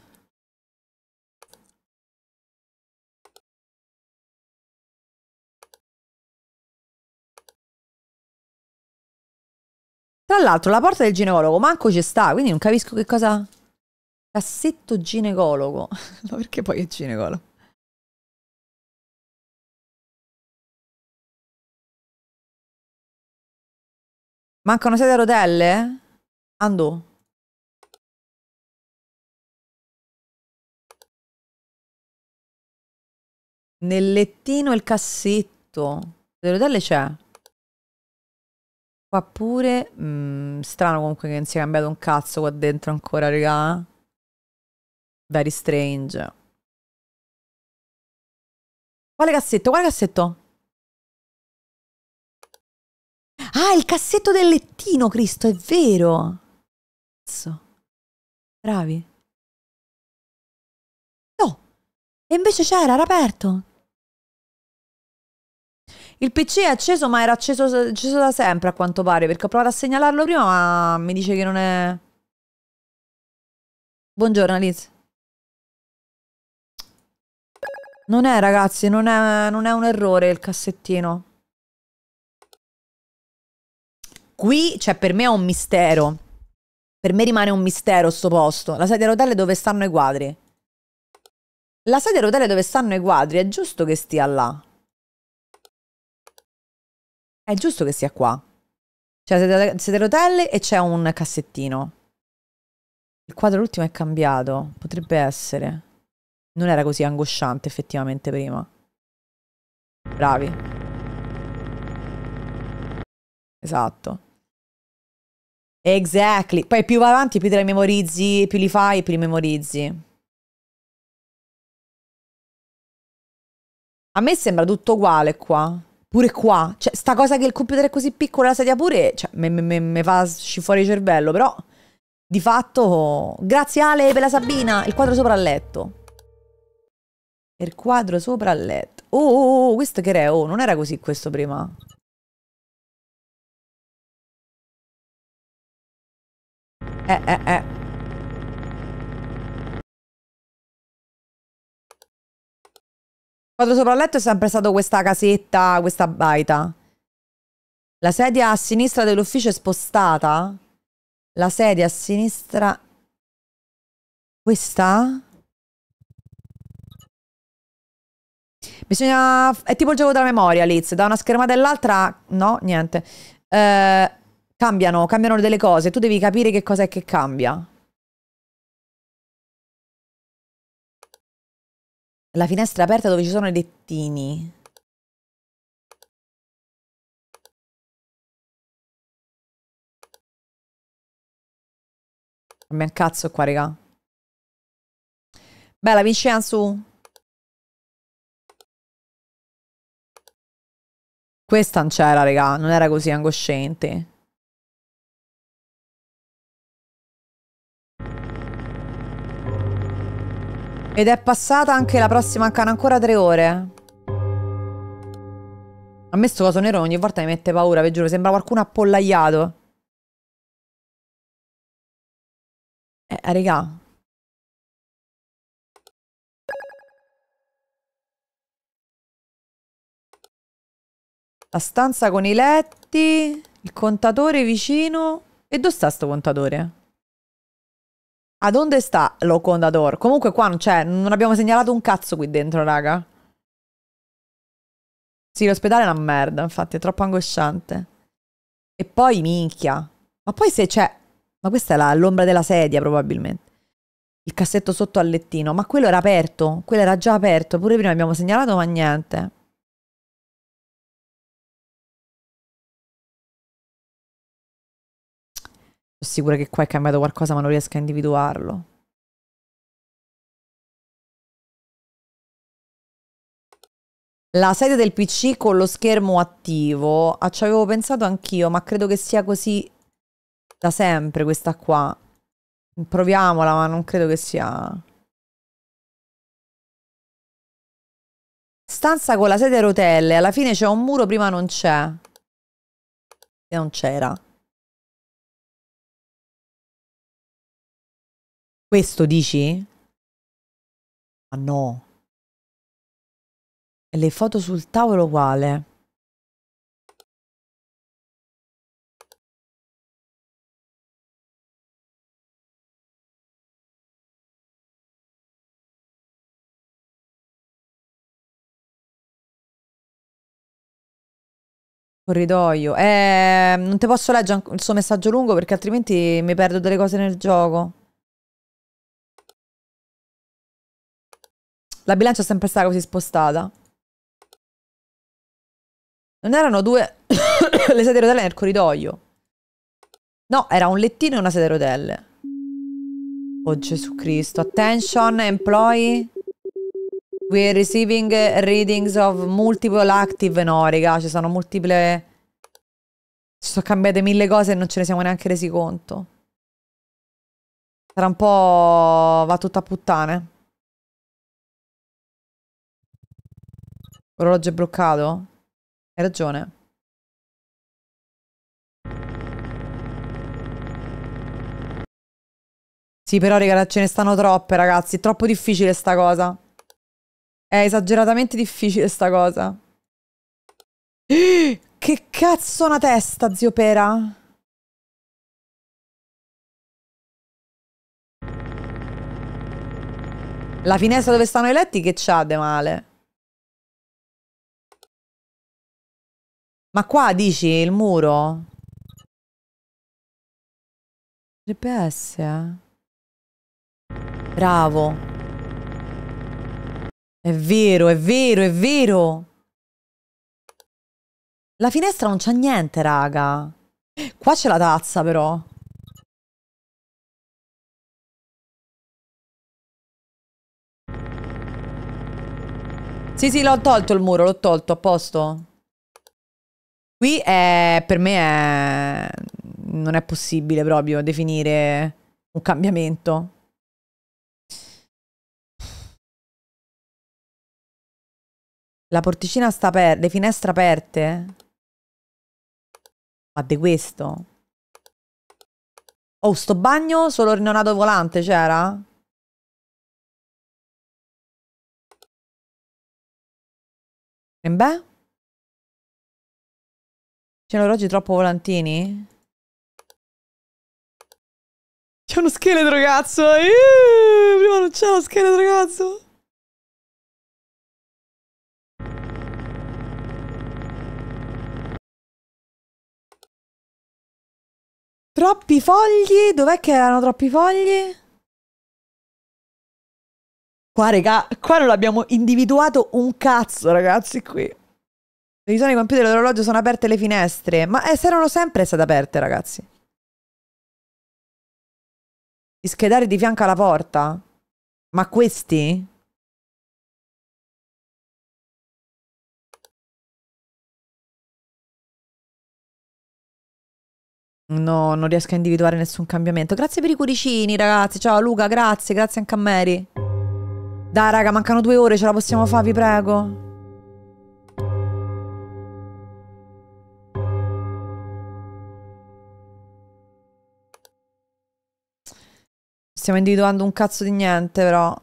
Tra l'altro la porta del ginecologo manco ci sta, quindi non capisco che cosa... Cassetto ginecologo. Ma perché poi è ginecologo? Mancano a rotelle? Andò. Nel lettino il cassetto. Le rotelle c'è. Qua pure. Mh, mm, strano comunque che non sia cambiato un cazzo qua dentro ancora, raga. Very strange. Quale cassetto? Quale cassetto? Ah, il cassetto del lettino, Cristo, è vero. Cazzo. Bravi. No. E invece c'era, era aperto.
Il PC è acceso, ma era acceso, acceso da sempre a quanto pare, perché ho provato a segnalarlo prima, ma
mi dice che non è... Buongiorno Alice. Non è ragazzi, non è, non è un errore il cassettino.
Qui, cioè per me è un mistero. Per me rimane un mistero sto posto. La sedia a rotelle dove stanno i quadri. La sedia a rotelle dove stanno i quadri è giusto che stia là è giusto che sia qua. Cioè siete, siete rotelle e c'è un cassettino. Il quadro ultimo è cambiato, potrebbe essere. Non era così angosciante effettivamente prima. Bravi. Esatto. Exactly. Poi più va avanti, più te li memorizzi, più li fai, più li memorizzi. A me sembra tutto uguale qua pure qua, cioè sta cosa che il computer è così piccolo e la sedia pure, cioè mi fa sci fuori il cervello, però di fatto grazie Ale per la Sabina, il quadro sopra il letto.
Il quadro sopra il letto. Oh, oh, oh, oh questo che era? Oh, non era così questo prima. Eh, eh, eh. quadro sopra il letto è sempre stato questa casetta, questa
baita. La sedia a sinistra dell'ufficio è spostata?
La sedia a sinistra... Questa? Bisogna... È tipo il gioco della memoria, Liz.
Da una schermata all'altra... No, niente. Eh, cambiano, cambiano delle cose. Tu
devi capire che cosa è che cambia. La finestra aperta dove ci sono i lettini. Mi un cazzo qua, raga. Bella, su. Questa non c'era, raga. Non era così angosciente.
Ed è passata anche la prossima, mancano ancora tre ore.
A me sto coso nero ogni volta mi mette paura, vi giuro, sembra qualcuno appollaiato. Eh, regà. La stanza con i letti, il contatore vicino. E dove sta
sto contatore? Ad onde sta Locondador? Comunque qua non c'è, non abbiamo segnalato un cazzo qui dentro, raga. Sì, l'ospedale è una merda, infatti, è troppo angosciante. E poi minchia. Ma poi se c'è... Ma questa è l'ombra della sedia, probabilmente. Il cassetto sotto al lettino. Ma quello era
aperto, quello era già aperto. Pure prima abbiamo segnalato, ma niente. Sono sicura che qua è cambiato qualcosa ma non riesco a individuarlo. La sede del PC con lo schermo
attivo, ah, ci avevo pensato anch'io, ma credo che sia così da sempre
questa qua. Proviamola, ma non credo che sia... Stanza con la sede a rotelle, alla fine c'è un muro, prima non c'è. E Non c'era. Questo dici? Ma no. E le foto sul tavolo uguale. Corridoio. Eh, non ti posso leggere il suo messaggio lungo perché altrimenti mi perdo delle cose nel gioco. La bilancia è sempre stata così spostata. Non erano due le sedie a rotelle nel corridoio. No, era un
lettino e una sedia a rotelle. Oh Gesù Cristo. Attention, employee. We are receiving readings of multiple active. No, raga, ci sono multiple... Ci sono cambiate mille cose e non ce ne siamo neanche resi conto.
Sarà un po'... va tutta a puttane. Orologio è bloccato? Hai ragione.
Sì, però raga, ce ne stanno troppe, ragazzi. È troppo difficile sta cosa. È esageratamente difficile sta cosa.
Che cazzo una testa, zio Pera? La finestra dove stanno i letti che c'ha de male? Ma qua dici il muro? GPS? Eh? Bravo. È vero, è vero, è vero. La finestra non c'ha niente, raga. Qua c'è la tazza, però. Sì, sì, l'ho tolto il muro, l'ho tolto, a posto.
Qui è, per me è, non è possibile proprio
definire un cambiamento. La porticina sta aperta, le finestre aperte. Ma di questo? Oh, sto bagno solo rinonato volante c'era? E beh? C'erano orologi troppo volantini? C'è uno scheletro, cazzo! Iuh, prima non c'era lo scheletro, cazzo! Troppi fogli? Dov'è che erano troppi fogli? Qua, regà, qua non abbiamo individuato un cazzo, ragazzi, qui. Dove sono i computer
e l'orologio sono aperte le finestre. Ma eh, erano sempre state aperte, ragazzi.
Di schedari di fianco alla porta? Ma questi? No, non riesco a individuare nessun
cambiamento. Grazie per i cuoricini, ragazzi. Ciao Luca, grazie, grazie anche a Mary. Dai, raga, mancano due ore, ce la possiamo fare, vi prego.
stiamo individuando un cazzo di niente, però.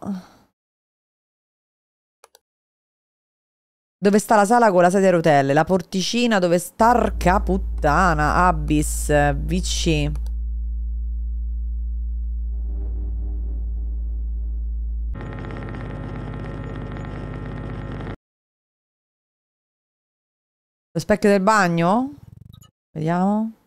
Dove sta la sala con la sedia a rotelle? La
porticina dove sta arca puttana? Abyss, VC.
Lo specchio del bagno? Vediamo.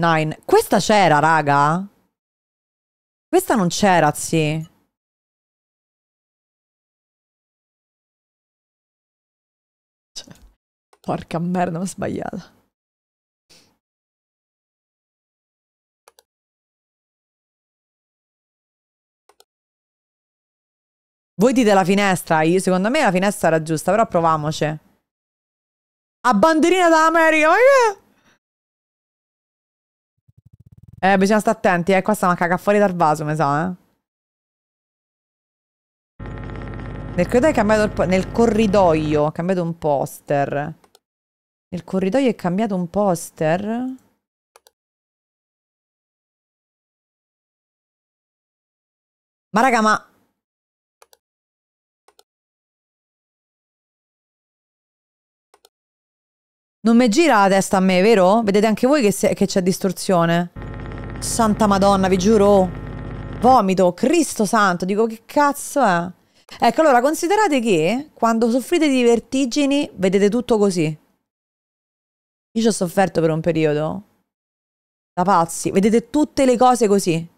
Nine. Questa c'era, raga? Questa non c'era, sì. Cioè, porca merda, ho sbagliato. Voi dite la finestra, io secondo me la finestra era giusta, però proviamoci. A banderina dall'America, ma che? Eh, bisogna stare attenti, eh. Qua stanno a cagare fuori dal vaso, mi sa, eh.
Nel corridoio è cambiato il... Nel corridoio è cambiato un
poster. Nel corridoio è cambiato un poster? Ma raga, ma... Non mi gira la testa a me, vero? Vedete anche voi che c'è distorsione.
Santa Madonna, vi giuro. Oh, vomito, Cristo santo, dico che cazzo è? Ecco, allora considerate che quando soffrite di vertigini vedete
tutto così. Io ci ho sofferto per un periodo. Da pazzi, vedete tutte le cose così.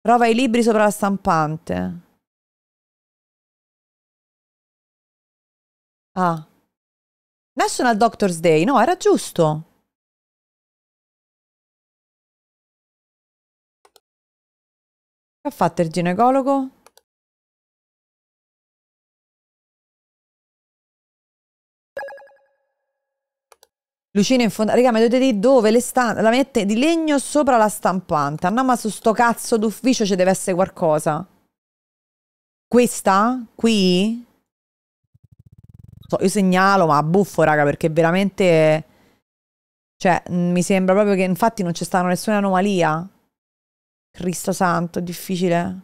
Prova i libri sopra la stampante. Ah. National Doctor's Day, no, era giusto. Che ha fatto il ginecologo? Lucina in fondo. Raga, mi dovete dire dove le
stampa. La mette di legno sopra la stampante. Andiamo su sto cazzo d'ufficio ci deve essere qualcosa. Questa? Qui? So, io segnalo, ma buffo, raga, perché veramente. Cioè, mi sembra proprio che infatti non ci stanno nessuna anomalia. Cristo santo, difficile.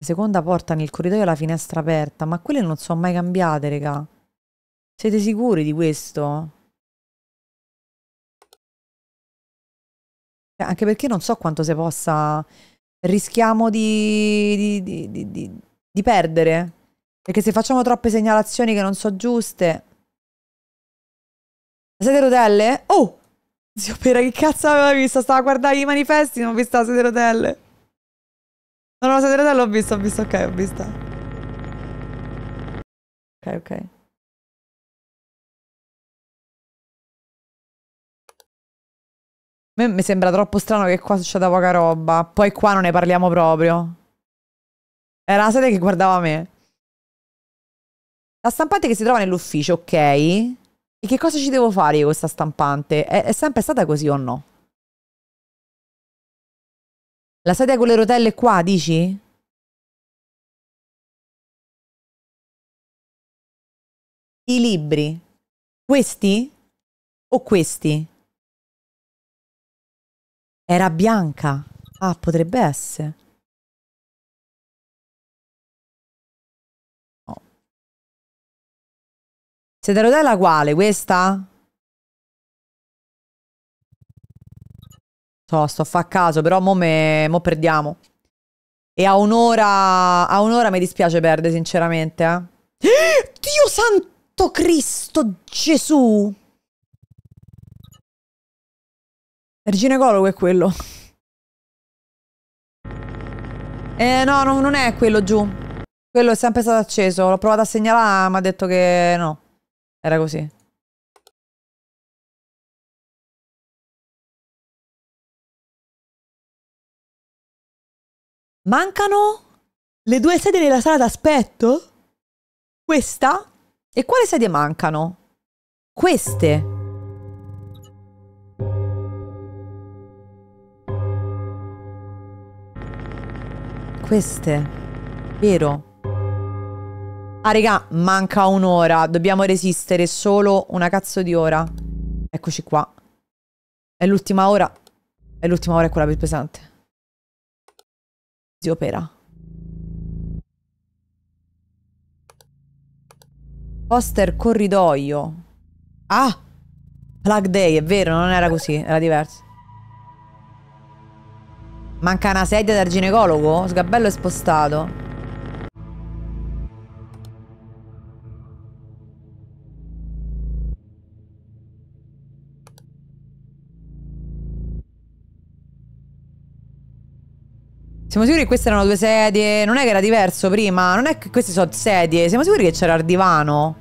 seconda porta nel corridoio la finestra
aperta, ma quelle non sono mai cambiate, raga. Siete sicuri di questo? Cioè, anche perché non so quanto si possa... Rischiamo di, di, di, di perdere.
Perché se facciamo troppe segnalazioni che non sono giuste... Siete rotelle? Oh! Zio Pera, che cazzo aveva visto? Stava a guardare i manifesti, non ho visto
la sede rotelle. Non ho la sede rotelle, ho visto, ho visto, ok, ho visto. Ok, ok. A me mi sembra troppo strano che qua succeda poca roba. Poi qua non ne parliamo proprio. Era la sede che guardava me.
La stampante che si trova nell'ufficio, ok. E che cosa ci devo
fare io con questa stampante? È, è sempre stata così o no? La sedia con le rotelle qua, dici? I libri. Questi? O questi? Era bianca. Ah, potrebbe essere. Se te lo dai la quale? Questa? So, sto a fa caso, però mo,
me, mo perdiamo. E a un'ora, a un'ora mi dispiace perdere, sinceramente. Eh?
Dio santo Cristo Gesù! Il ginecologo è quello. Eh no, non è quello giù. Quello è sempre stato acceso. L'ho provato a segnalare, ma ha detto che no. Era così. Mancano le due sedie della sala d'aspetto?
Questa? E quale sedie mancano? Queste. Queste. Vero. Ah regà, manca un'ora. Dobbiamo resistere solo una cazzo di ora. Eccoci qua. È l'ultima ora. E l'ultima ora è quella più pesante. Si opera. Poster corridoio. Ah! Plug Day, è vero, non era così, era diverso. Manca una sedia dal ginecologo? Sgabello è spostato. Siamo sicuri che queste erano due sedie? Non è che era diverso prima? Non è che queste sono sedie? Siamo sicuri che c'era il divano?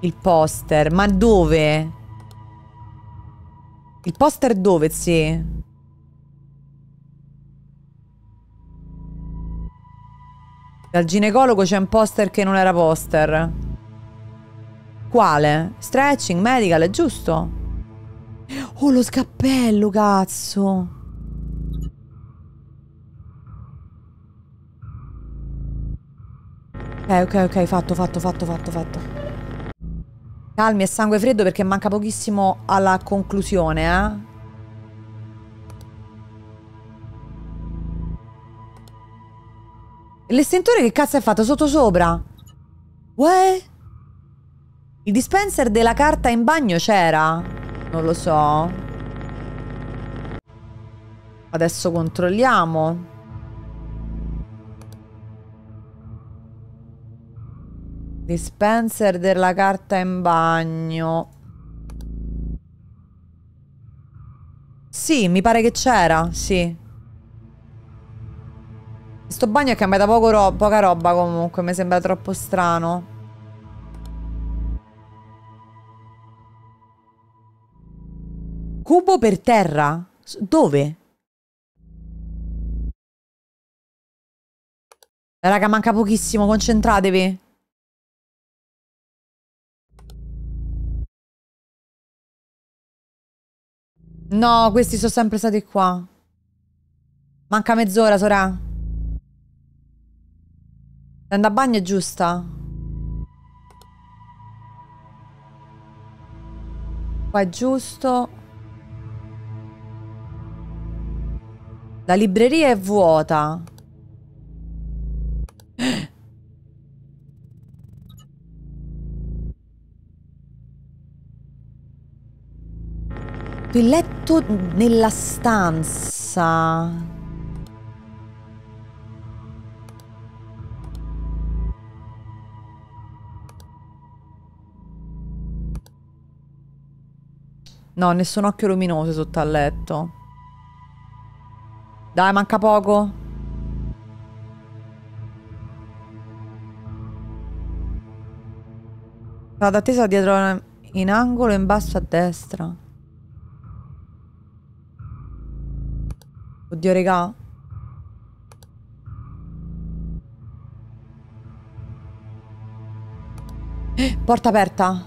Il poster. Ma dove? Il poster dove, sì? Dal ginecologo c'è un poster che non era poster. Quale? Stretching, medical, è giusto? Oh, lo scappello, cazzo! ok, ok, fatto, fatto, fatto, fatto, fatto. Calmi è sangue freddo perché manca pochissimo alla conclusione, eh. L'estintore che cazzo è fatto? Sotto sopra? Uè? Il dispenser della carta in bagno c'era? Non lo so. Adesso controlliamo. Dispenser della carta in bagno. Sì, mi pare che c'era, sì. Sto bagno è cambiata ro poca roba comunque, mi sembra troppo strano. Cubo per terra? Dove?
Raga, manca pochissimo, concentratevi. No, questi sono sempre stati qua. Manca mezz'ora, sorà.
Tenda a bagno è giusta? Qua è giusto. La libreria è vuota. Il letto nella stanza. No, nessun occhio luminoso sotto al letto. Dai, manca poco. La d'attesa dietro in angolo in basso a destra. Oddio, regà. porta aperta.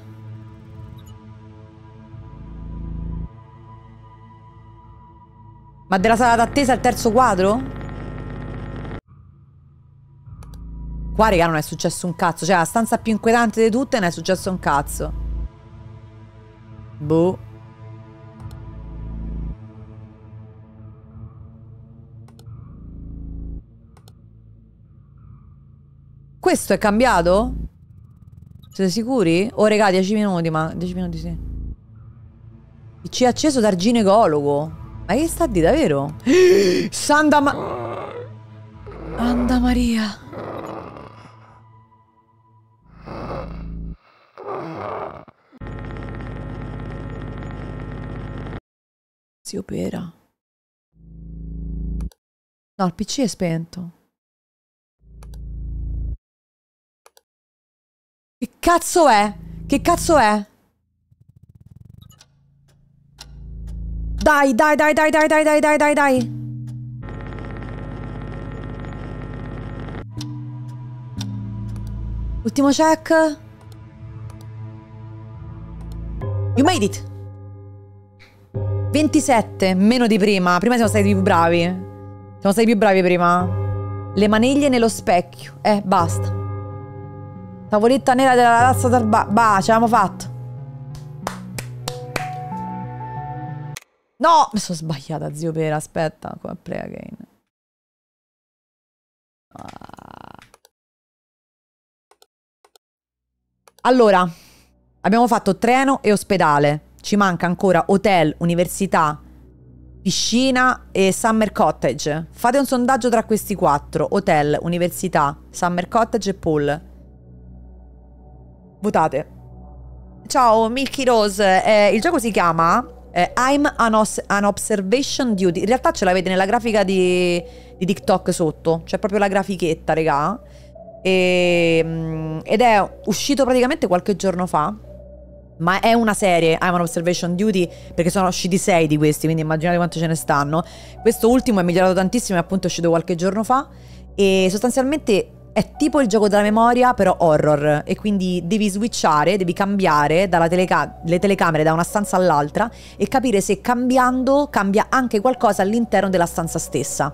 Ma della sala d'attesa al terzo quadro? Qua, regà, non è successo un cazzo. Cioè, la stanza più inquietante di tutte non è successo un cazzo. Boh. Questo è cambiato? Siete sicuri? Oh regà, 10 minuti, ma... 10 minuti sì. PC acceso dal ginecologo. Ma che sta di davvero? Santa Ma... Santa Maria.
Si opera. No, il PC è spento. Che cazzo è? Che cazzo è? Dai, dai, dai, dai, dai, dai, dai, dai, dai, dai.
Ultimo check. You made it. 27, meno di prima. Prima siamo stati più bravi. Siamo stati più bravi prima. Le maniglie nello specchio. Eh, basta. Tavoletta nera della razza tarba. Bah, ce l'abbiamo fatto. No, mi sono sbagliata, zio Pera. Aspetta,
come play again. Ah. Allora, abbiamo fatto treno e
ospedale. Ci manca ancora hotel, università, piscina e summer cottage. Fate un sondaggio tra questi quattro. Hotel, università, summer cottage e pool votate. Ciao, Milky Rose, eh, il gioco si chiama eh, I'm an, an, Observation Duty. In realtà ce l'avete nella grafica di, di TikTok sotto, c'è proprio la grafichetta, regà. E, ehm, ed è uscito praticamente qualche giorno fa. Ma è una serie, I'm an Observation Duty, perché sono usciti sei di questi, quindi immaginate quanto ce ne stanno. Questo ultimo è migliorato tantissimo, è appunto uscito qualche giorno fa. E sostanzialmente è tipo il gioco della memoria, però horror. E quindi devi switchare, devi cambiare teleca- le telecamere da una stanza all'altra e capire se cambiando cambia anche qualcosa all'interno della stanza stessa.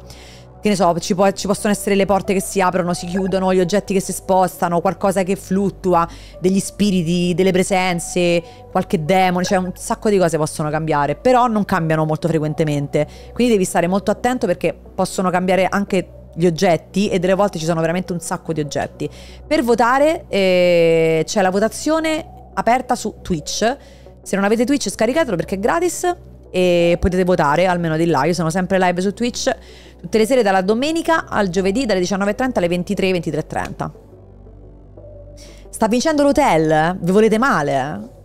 Che ne so, ci, po- ci possono essere le porte che si aprono, si chiudono, gli oggetti che si spostano, qualcosa che fluttua, degli spiriti, delle presenze, qualche demone, cioè un sacco di cose possono cambiare, però non cambiano molto frequentemente. Quindi devi stare molto attento perché possono cambiare anche gli oggetti e delle volte ci sono veramente un sacco di oggetti. Per votare eh, c'è la votazione aperta su Twitch. Se non avete Twitch scaricatelo perché è gratis e potete votare almeno di là. Io sono sempre live su Twitch tutte le sere dalla domenica al giovedì dalle 19.30 alle 23.23.30. Sta vincendo l'hotel? Vi volete male?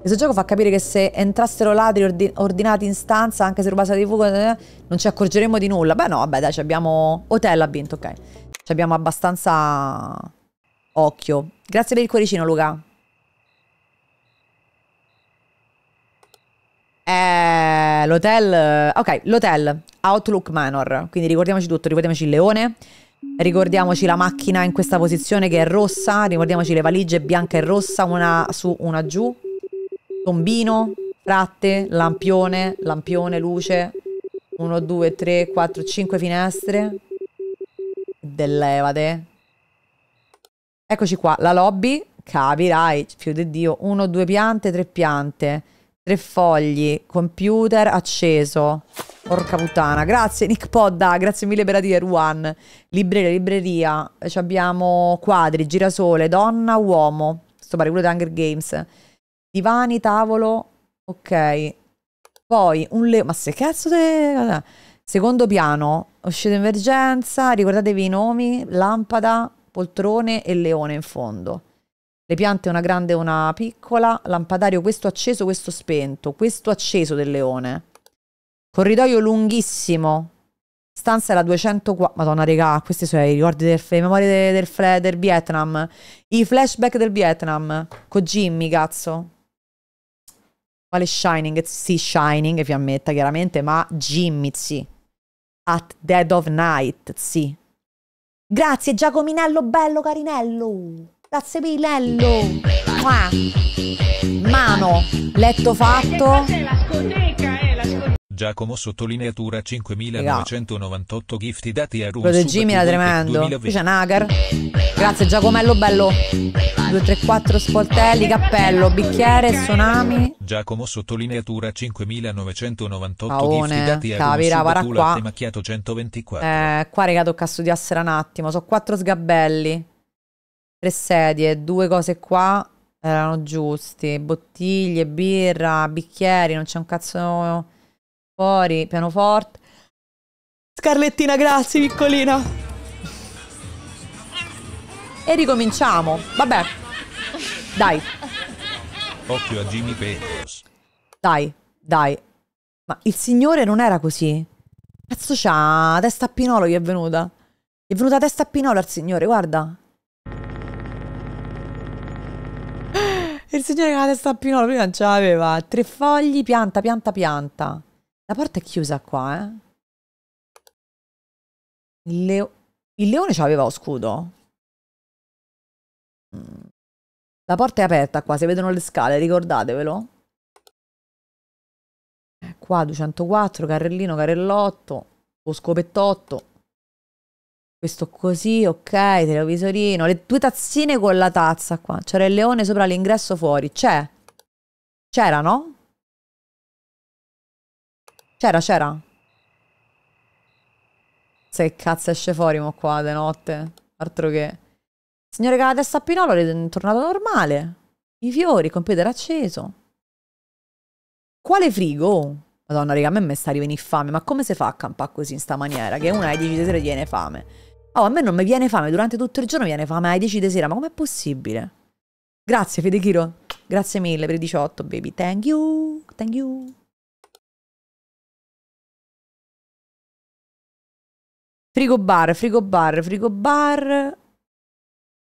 Questo gioco fa capire che se entrassero ladri ordi ordinati in stanza, anche se rubassero di fuoco, eh, non ci accorgeremmo di nulla. Beh no, vabbè dai, abbiamo... Hotel ha vinto, ok. Ci abbiamo abbastanza... Occhio. Grazie per il cuoricino, Luca. Eh, l'hotel... Ok, l'hotel. Outlook Manor. Quindi ricordiamoci tutto, ricordiamoci il leone. Ricordiamoci la macchina in questa posizione che è rossa, ricordiamoci le valigie bianca e rossa, una su, una giù, tombino, fratte, lampione, lampione, luce, 1, 2, 3, 4, 5 finestre dell'Evade. Eccoci qua, la lobby, capirai, più di Dio, 1, 2 piante, 3 piante, 3 fogli, computer acceso. Porca puttana, grazie Nick Podda, grazie mille per la tier 1. Libreria, libreria, eh, Ci abbiamo quadri, girasole, donna, uomo. Sto pari quello di Hunger Games. Divani, tavolo, ok. Poi un leone, ma se cazzo te... Secondo piano, uscita emergenza, ricordatevi i nomi, lampada, poltrone e leone in fondo. Le piante una grande e una piccola, lampadario questo acceso, questo spento, questo acceso del leone. Corridoio lunghissimo. Stanza era 204. Madonna, regà, questi sono i ricordi del f- memorie del, del, del Vietnam. I flashback del Vietnam. Con Jimmy, cazzo quale Shining? Sì, Shining, fiammetta chiaramente, ma Jimmy, sì. At Dead of Night, sì. Grazie Giacominello, bello carinello. Grazie Pinello. Mano, letto fatto. Giacomo sottolineatura 5998 gifti dati a Rum Proteggimela tremendo. Qui c'è Nagar. Grazie Giacomello bello. 234 sportelli, cappello, bicchiere, tsunami. Giacomo sottolineatura 5998 Paone, gifti dati a Capira, para qua. macchiato 124. Eh, qua raga tocca studiassera un attimo. So quattro sgabelli. Tre sedie, due cose qua erano giusti Bottiglie, birra, bicchieri, non c'è un cazzo fuori, pianoforte. Scarlettina, grazie piccolina. E ricominciamo. Vabbè. Dai. Occhio a Jimmy Peters. Dai, dai. Ma il signore non era così. Cazzo c'ha testa a pinolo gli è venuta. Gli è venuta testa a pinolo al signore, guarda. Il signore che ha la testa a pinolo, lui non ce l'aveva. Tre fogli, pianta, pianta, pianta. La porta è chiusa qua,
eh. Il, leo... Il leone ce lo scudo? Mm. La porta è aperta qua, si vedono le scale, ricordatevelo. Eh, qua 204, carrellino,
carrellotto, o scopettotto. Questo così, ok, televisorino. Le due tazzine con la tazza qua. C'era il leone sopra l'ingresso fuori. C'è? C'era, no? C'era, c'era. Se cazzo esce fuori mo qua de notte. Altro che... Signore che la testa a Pinolo è tornato normale. I fiori, il computer acceso. Quale frigo? Madonna, raga, a me mi sta rivenendo fame. Ma come si fa a campare così in sta maniera? Che una alle 10 di sera viene fame. Oh, a me non mi viene fame. Durante tutto il giorno viene fame alle 10 di sera. Ma com'è possibile? Grazie, Fede Fedechiro. Grazie mille
per i 18, baby. Thank you. Thank you. Frigo bar, frigo bar, frigo bar.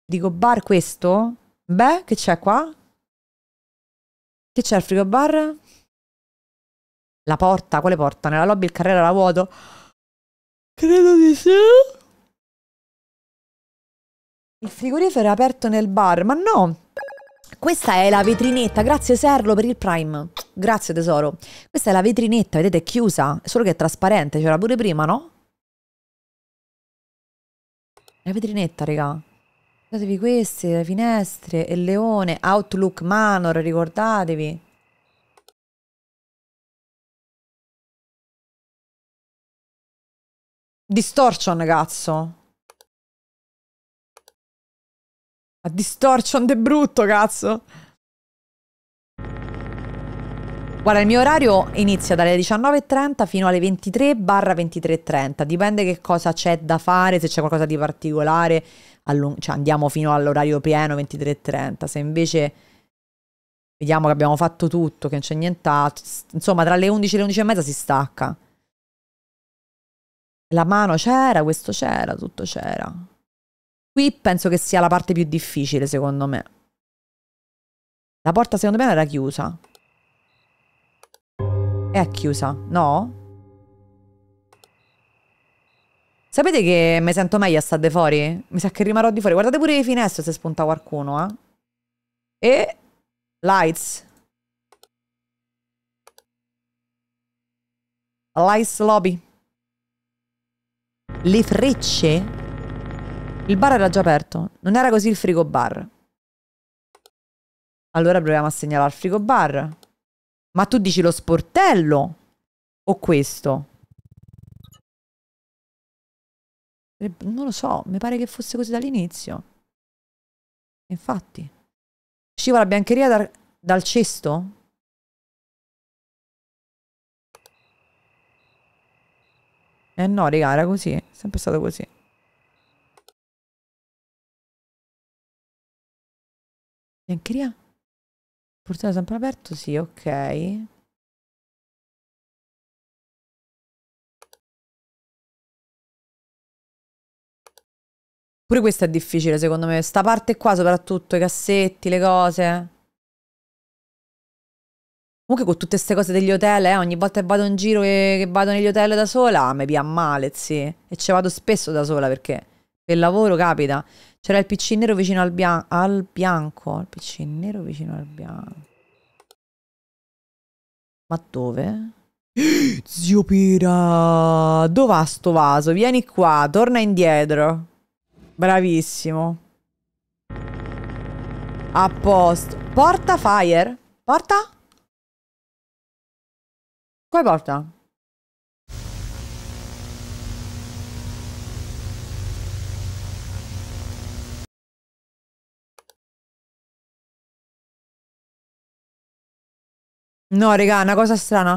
Dico bar questo? Beh, che c'è qua? Che c'è al frigo bar? La porta, quale porta? Nella lobby il carrello era vuoto. Credo di sì.
Il frigorifero è aperto nel bar, ma no! Questa è la vetrinetta, grazie Serlo per il Prime. Grazie tesoro. Questa è la vetrinetta, vedete, è chiusa, solo che è trasparente, c'era pure prima, no? La vetrinetta, raga. Guardatevi queste, le finestre, il leone, Outlook Manor,
ricordatevi. Distortion, cazzo. A distortion de brutto, cazzo.
Guarda, il mio orario inizia dalle 19.30 fino alle 23-23.30, dipende che cosa c'è da fare, se c'è qualcosa di particolare, cioè andiamo fino all'orario pieno 23.30, se invece vediamo che abbiamo fatto tutto, che non c'è nient'altro, insomma tra le 11 e le 11.30 si stacca. La mano c'era, questo c'era, tutto c'era. Qui penso che sia la parte più difficile, secondo me. La porta secondo me era chiusa. È chiusa, no? Sapete che mi sento meglio a stare di fuori? Mi sa che rimarrò di fuori. Guardate pure le finestre se spunta qualcuno, eh? E... Lights. Lights lobby. Le frecce? Il bar era già aperto. Non era così il frigo bar. Allora proviamo a segnalare il frigo bar. Ma tu dici lo sportello o questo?
Eh, non lo so, mi pare che fosse così dall'inizio. Infatti. Scivola biancheria dal, dal cesto? Eh no, raga, era così. È sempre stato così. Biancheria? Portale sempre aperto, sì, ok. Pure questo è difficile, secondo me. Sta parte qua, soprattutto, i cassetti, le cose.
Comunque con tutte queste cose degli hotel, eh, ogni volta che vado in giro e che vado negli hotel da sola, mi pia male, sì. E ci vado spesso da sola perché per lavoro capita. C'era il PC nero vicino al, bian al bianco. Il PC nero vicino al bianco. Ma dove? Zio Pira! Dove va sto vaso? Vieni qua, torna indietro. Bravissimo.
A posto. Porta fire? Porta? Quale porta? No, regà, una cosa strana.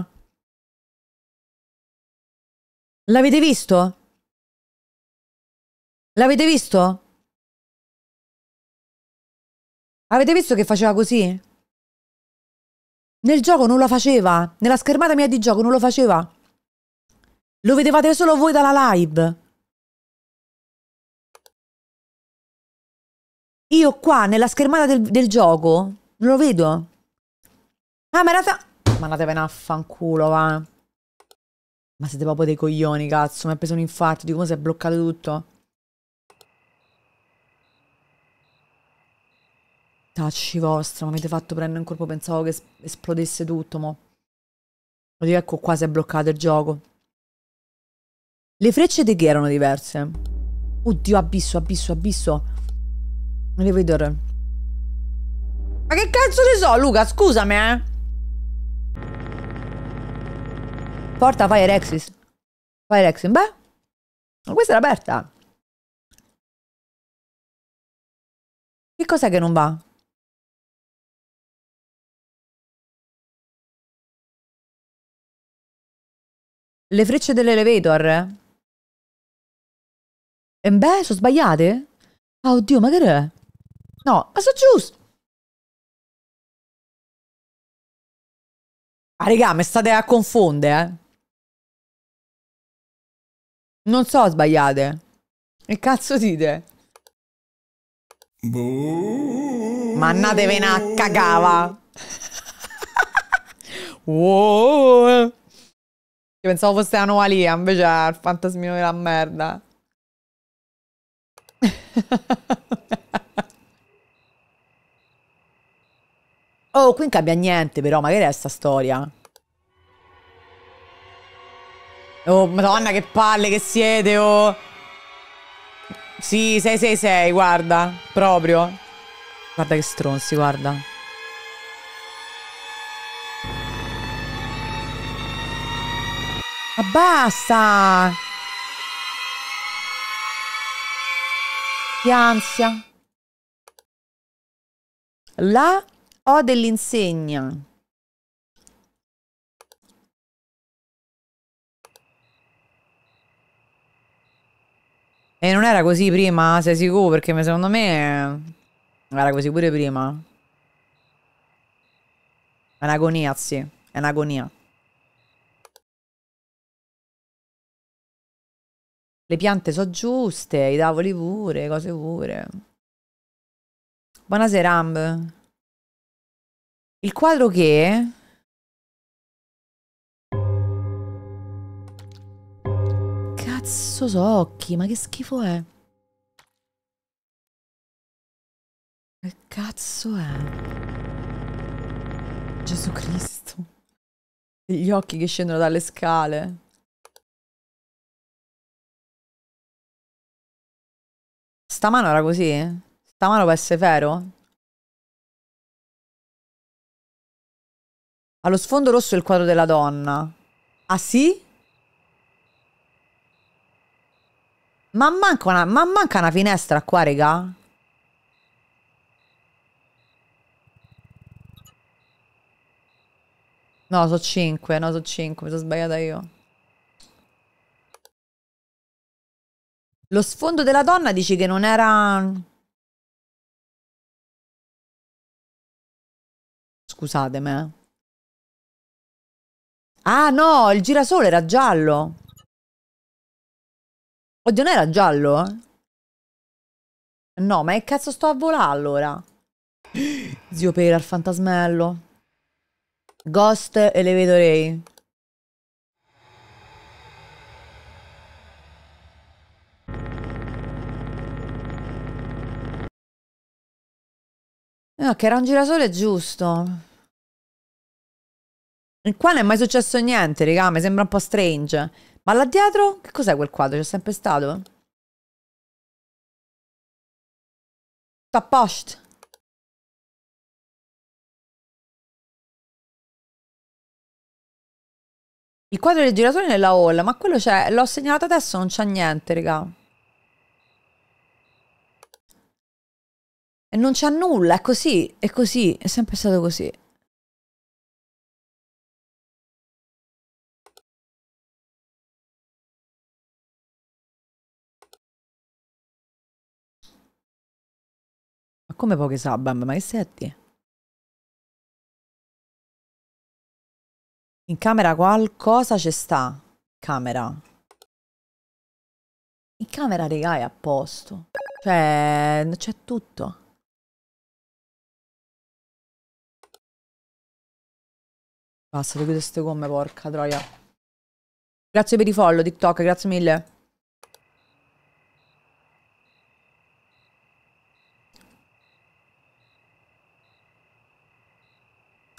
L'avete visto? L'avete visto? Avete visto che faceva così? Nel gioco non lo faceva. Nella schermata mia di gioco non lo faceva. Lo vedevate solo voi dalla live. Io qua, nella schermata del, del gioco, non lo vedo.
Ah, ma era... Ma andatevene a fanculo, va. Ma siete proprio dei coglioni, cazzo. Mi ha preso un infarto. Di come si è bloccato tutto. Tacci vostra, mi avete fatto prendere un colpo. Pensavo che esplodesse tutto, mo. Vuol ecco qua si è bloccato il gioco. Le frecce di che erano diverse? Oddio, abisso, abisso, abisso. Non le vedo. Ma che cazzo ne so, Luca? Scusami, eh. Porta Fire Axis.
Fire Axis. Beh, ma questa era aperta. Che cos'è che non va? Le frecce dell'elevator? E eh, beh, sono sbagliate? oh, oddio, ma che è? No, ma sono giusto! Ah, regà, mi state a confondere, eh? Non so sbagliate. Che cazzo dite? Boh. Ma andatevene a cagava.
wow. Io pensavo fosse la nuova anomalia, invece è il fantasmino della merda. oh, qui non cambia niente però, magari è sta storia. Oh, madonna, che palle che siete, oh. Sì, 666, guarda. Proprio. Guarda che stronzi, guarda. Ma basta! Che
ansia. La ho dell'insegna. E non era così prima, sei sicuro? Perché
secondo me era così pure prima. È un'agonia, sì. È un'agonia.
Le piante sono giuste, i tavoli pure, cose pure. Buonasera, Amb. Il quadro che
cazzo so occhi? Ma che schifo è? Che cazzo è?
Gesù Cristo. Gli occhi che scendono dalle scale. Stamano era così? Stamano può essere vero? Allo sfondo rosso è il quadro della donna. Ah sì?
Ma manca una, ma manca una finestra qua, regà. No, sono 5, no, sono 5, mi sono sbagliata io.
Lo sfondo della donna dici che non era... Scusatemi. Eh. Ah no, il girasole era giallo. Oddio, non era giallo?
No, ma che cazzo sto a volare allora? Zio Pera, il fantasmello. Ghost Elevator Ray.
Eh, no, che era un girasole giusto. Qua non è mai successo niente, raga, mi sembra un po' strange. Ma là dietro? Che cos'è quel quadro? C'è sempre stato? Sta post. Il quadro del giratore nella hall, ma
quello c'è, l'ho segnalato adesso, non c'è niente, raga.
E non c'è nulla, è così, è così, è sempre stato così. come poche sabam, ma che senti? In camera qualcosa c'è sta. Camera. In camera, regà, è a posto. Cioè, c'è tutto. Basta, ti chiudo queste gomme, porca troia. Grazie per i follow,
TikTok, grazie mille.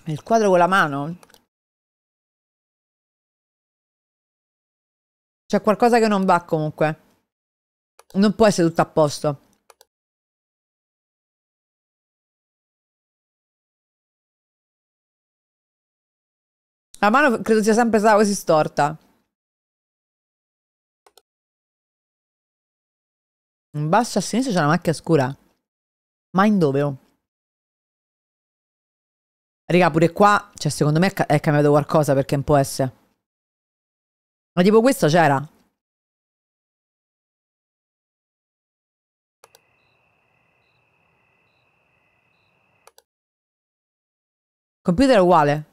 Il quadro con la mano? C'è qualcosa che non va comunque. Non può essere tutto a posto. La mano credo sia sempre stata così storta. In basso a sinistra c'è una macchia scura. Ma in dove? Oh? Raga, pure qua, cioè secondo me è cambiato qualcosa perché un po' S. Ma tipo questo c'era. Computer è uguale.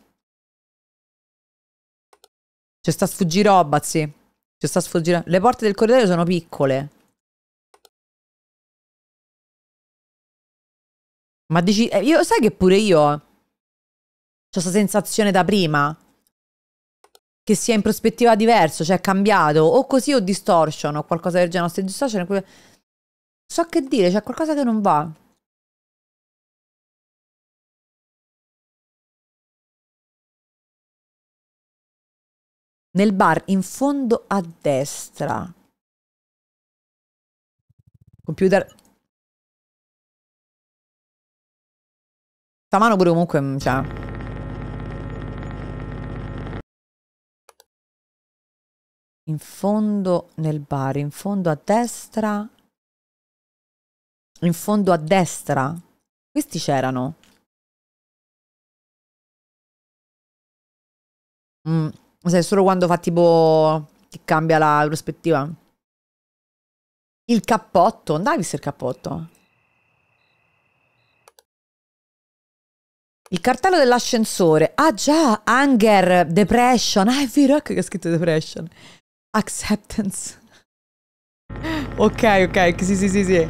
C'è sta sfuggiroba, sì. C'è sta sfuggire. Le porte del corridoio sono piccole. Ma dici... Eh, io sai che pure io questa sensazione da prima, che sia in prospettiva diverso, cioè cambiato, o così o distortion, o qualcosa del genere, se distortion, cui... so che dire, c'è qualcosa che non va. Nel bar in fondo a destra. Computer Sta mano pure comunque, mm, cioè, in fondo nel bar, in fondo a destra, in fondo a destra. Questi c'erano. Mm, sai, solo quando fa tipo che cambia la prospettiva. Il cappotto, andai a visto il cappotto. Il cartello dell'ascensore.
Ah già, Anger, Depression. Ah è vero, ecco che ha scritto Depression. Acceptance. ok, ok, sì, sì, sì, sì.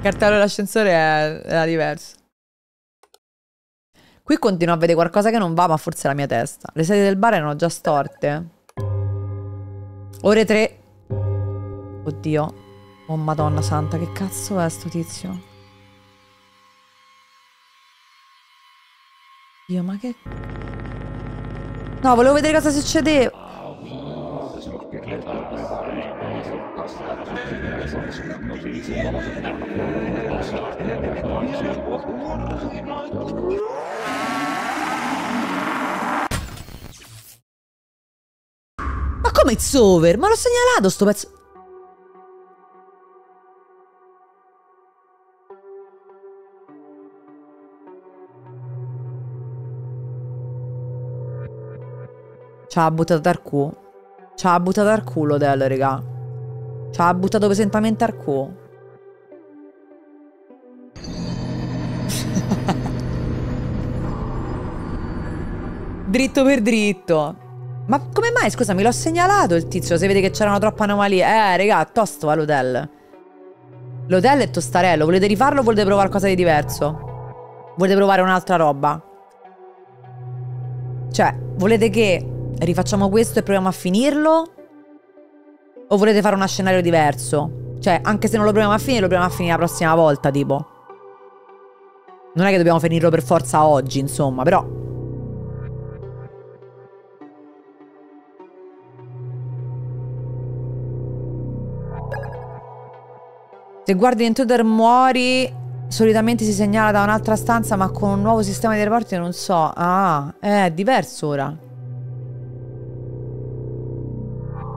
Cartello dell'ascensore è, è diverso. Qui continuo a vedere qualcosa che non va, ma forse è la mia testa. Le sedie del bar erano già storte. Ore 3. Oddio. Oh madonna santa, che cazzo è sto tizio? Dio, ma che... No, volevo vedere cosa succedeva. Ma come it's over? Ma
l'ho segnalato sto pezzo.
Ciao, ha buttato Darku. Ci ha buttato al culo Del, raga. Ci ha buttato pesantemente al culo. dritto per dritto. Ma come mai, scusa, mi l'ho segnalato il tizio, se vede che c'erano troppe anomalie. Eh, raga, tosto va l'hotel. L'hotel è tostarello. Volete rifarlo o volete provare qualcosa di diverso? Volete provare un'altra roba? Cioè, volete che rifacciamo questo e proviamo a finirlo? O volete fare uno scenario diverso? Cioè, anche se non lo proviamo a finire, lo proviamo a finire la prossima volta, tipo. Non è che dobbiamo finirlo per forza oggi, insomma, però... Se guardi l'intruder muori, solitamente si segnala da un'altra stanza, ma con un nuovo sistema di reporti non so. Ah, eh, è diverso ora.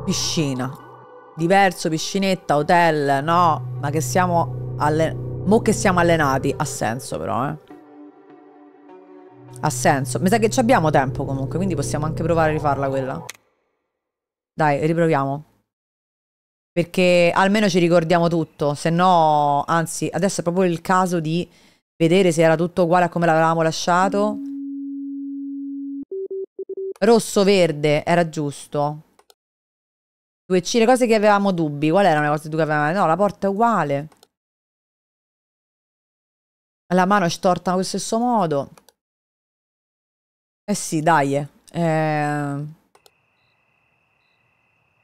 piscina. Diverso, piscinetta, hotel, no, ma che siamo alle... Mo che siamo allenati, ha senso però, eh. Ha senso. Mi sa che ci abbiamo tempo comunque, quindi possiamo anche provare a rifarla quella. Dai, riproviamo. Perché almeno ci ricordiamo tutto, se no, anzi, adesso è proprio il caso di vedere se era tutto uguale a come l'avevamo lasciato. Rosso-verde era giusto.
Due C, le cose che avevamo dubbi. Quali erano le cose che avevamo? No, la porta è uguale. La mano è storta allo stesso modo.
Eh sì, dai. Eh... Ehm.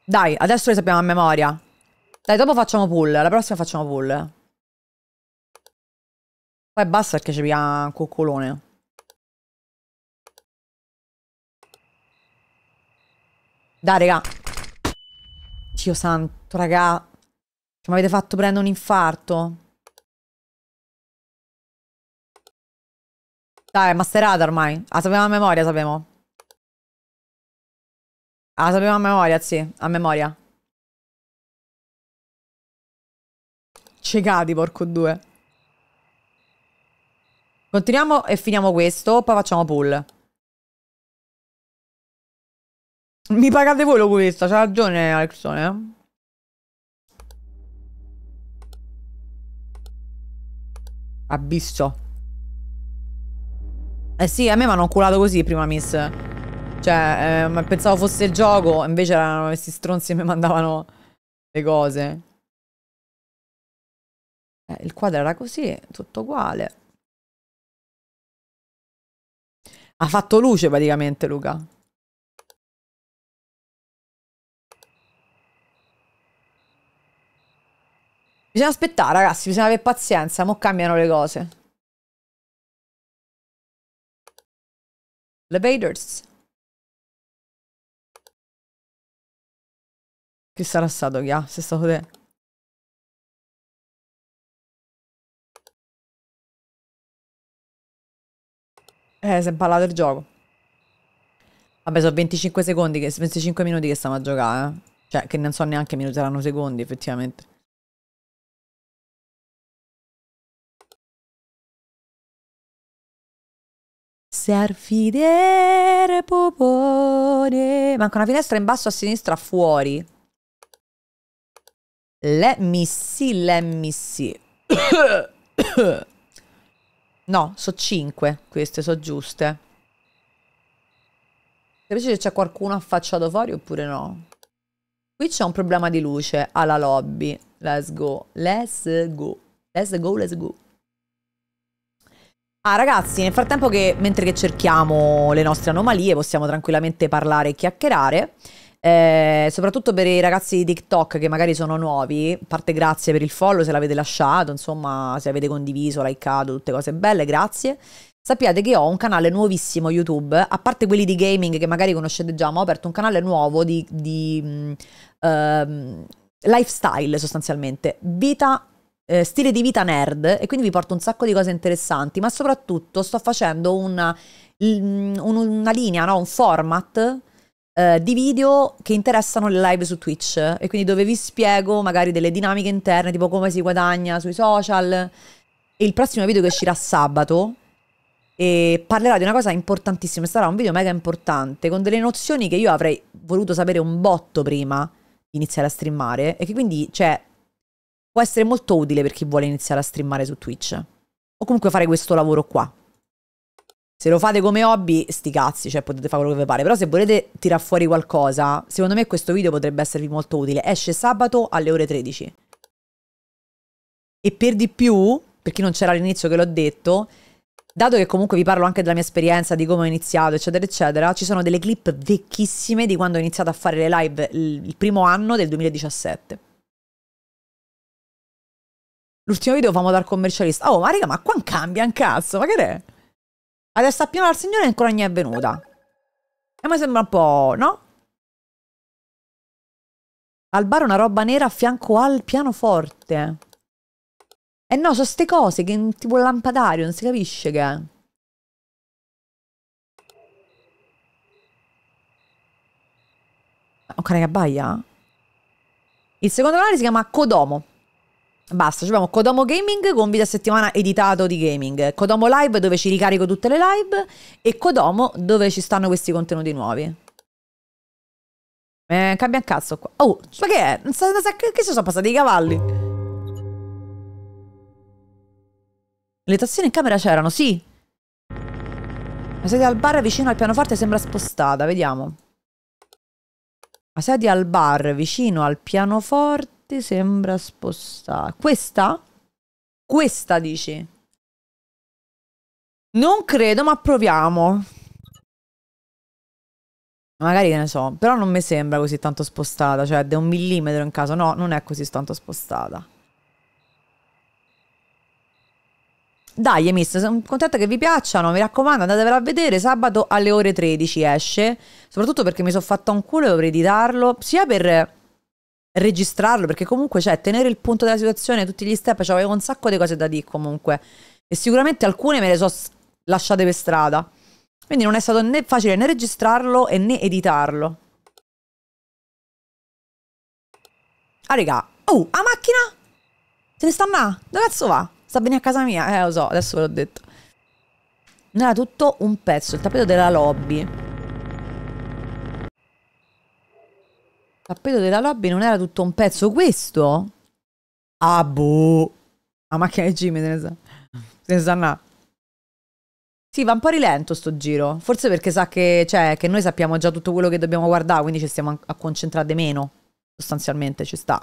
Dai, adesso le sappiamo a memoria. Dai, dopo facciamo pull. La prossima facciamo pull.
Poi basta perché ci piace un coccolone. Dai, raga.
Dio santo, raga. Cioè, mi avete fatto prendere un infarto.
Dai, è masterata ormai. La sapevamo a memoria, sapevo. La sapevamo a memoria, sì. A memoria. Cecati, porco due. Continuiamo e finiamo questo, poi facciamo pull. Mi pagate voi l'oculista, c'ha ragione Alexone, eh?
Abisso. Eh sì, a me mi hanno culato così prima, miss. Cioè, eh, pensavo fosse il gioco, invece erano questi stronzi che mi
mandavano le cose. Eh, il quadro era così, tutto uguale. Ha fatto luce praticamente, Luca. Bisogna aspettare, ragazzi, bisogna avere pazienza, mo cambiano le cose. Levators. Che sarà stato chi ha? Ah, se è stato te. Eh, si è impallato il gioco.
Vabbè, sono 25 secondi, che, 25 minuti che stiamo a giocare, eh. Cioè, che non
so neanche minuteranno secondi, effettivamente. iniziar fidere popone. Manca una finestra in basso a sinistra fuori.
Let me see, let me see. no, so 5. Queste so giuste. Capisci se c'è qualcuno affacciato fuori oppure no? Qui c'è un problema di luce alla lobby. Let's go. Let's go. Let's go, let's go. Ah ragazzi, nel frattempo che mentre che cerchiamo le nostre anomalie possiamo tranquillamente parlare e chiacchierare. Eh, soprattutto per i ragazzi di TikTok che magari sono nuovi, parte grazie per il follow se l'avete lasciato, insomma se avete condiviso, likeato, tutte cose belle, grazie. Sappiate che ho un canale nuovissimo YouTube, a parte quelli di gaming che magari conoscete già, ma ho aperto un canale nuovo di, di um, lifestyle sostanzialmente, vita eh, stile di vita nerd e quindi vi porto un sacco di cose interessanti, ma soprattutto sto facendo una, mm, una linea, no? un format eh, di video che interessano le live su Twitch e quindi dove vi spiego magari delle dinamiche interne, tipo come si guadagna sui social. E il prossimo video che uscirà sabato e parlerà di una cosa importantissima, sarà un video mega importante con delle nozioni che io avrei voluto sapere un botto prima di iniziare a streamare e che quindi, cioè, può essere molto utile per chi vuole iniziare a streamare su Twitch. O comunque fare questo lavoro qua. Se lo fate come hobby, sti cazzi, cioè potete fare quello che vi pare. Però se volete tirar fuori qualcosa, secondo me questo video potrebbe esservi molto utile. Esce sabato alle ore 13. E per di più, per chi non c'era all'inizio che l'ho detto, dato che comunque vi parlo anche della mia esperienza, di come ho iniziato, eccetera, eccetera, ci sono delle clip vecchissime di quando ho iniziato a fare le live il primo anno del 2017. L'ultimo video famo dal commercialista.
Oh, ma raga, ma qua cambia un cazzo, ma che è? Adesso appena piano al signore ancora non è venuta. E mi sembra un po', no?
Al bar una roba nera a fianco al pianoforte. E eh no, sono ste cose che tipo il lampadario, non si capisce che è. cane che abbaia. Il secondo canale si chiama Codomo. Basta, ci abbiamo Kodomo Gaming con video a settimana editato di gaming, Kodomo Live dove ci ricarico tutte le live e Kodomo dove ci stanno questi contenuti nuovi. Eh, cambia un cazzo qua. Oh, ma che è? Che si sono passati i cavalli? Le tazzine in camera c'erano, sì. La sedia al bar vicino al pianoforte sembra spostata, vediamo. La sedia al bar vicino al pianoforte ti sembra spostata. Questa? Questa dici? Non credo, ma proviamo. Magari che ne so, però non mi sembra così tanto spostata, cioè da un millimetro in caso, no, non è così tanto spostata. Dai, Emis, sono contenta che vi piacciono, mi raccomando, andatevela a vedere, sabato alle ore 13 esce, soprattutto perché mi sono fatta un culo e dovrei editarlo, sia per registrarlo, perché comunque, cioè, tenere il punto della situazione, tutti gli step, cioè, avevo un sacco di cose da dire comunque. E sicuramente alcune me le so lasciate per strada. Quindi non è stato né facile né registrarlo e né editarlo. Ah, raga. Oh, a macchina? Se ne sta andando? Dove cazzo va? Sta bene a casa mia? Eh, lo so, adesso ve l'ho detto. Non era tutto un pezzo, il tappeto della lobby. tappeto della lobby non era tutto un pezzo questo? Ah boh. La macchina di Jimmy se ne sa. Se ne sa na. Sì, va un po' rilento sto giro. Forse perché sa che, cioè, che noi sappiamo già tutto quello che dobbiamo guardare, quindi ci stiamo a concentrare meno. Sostanzialmente ci sta.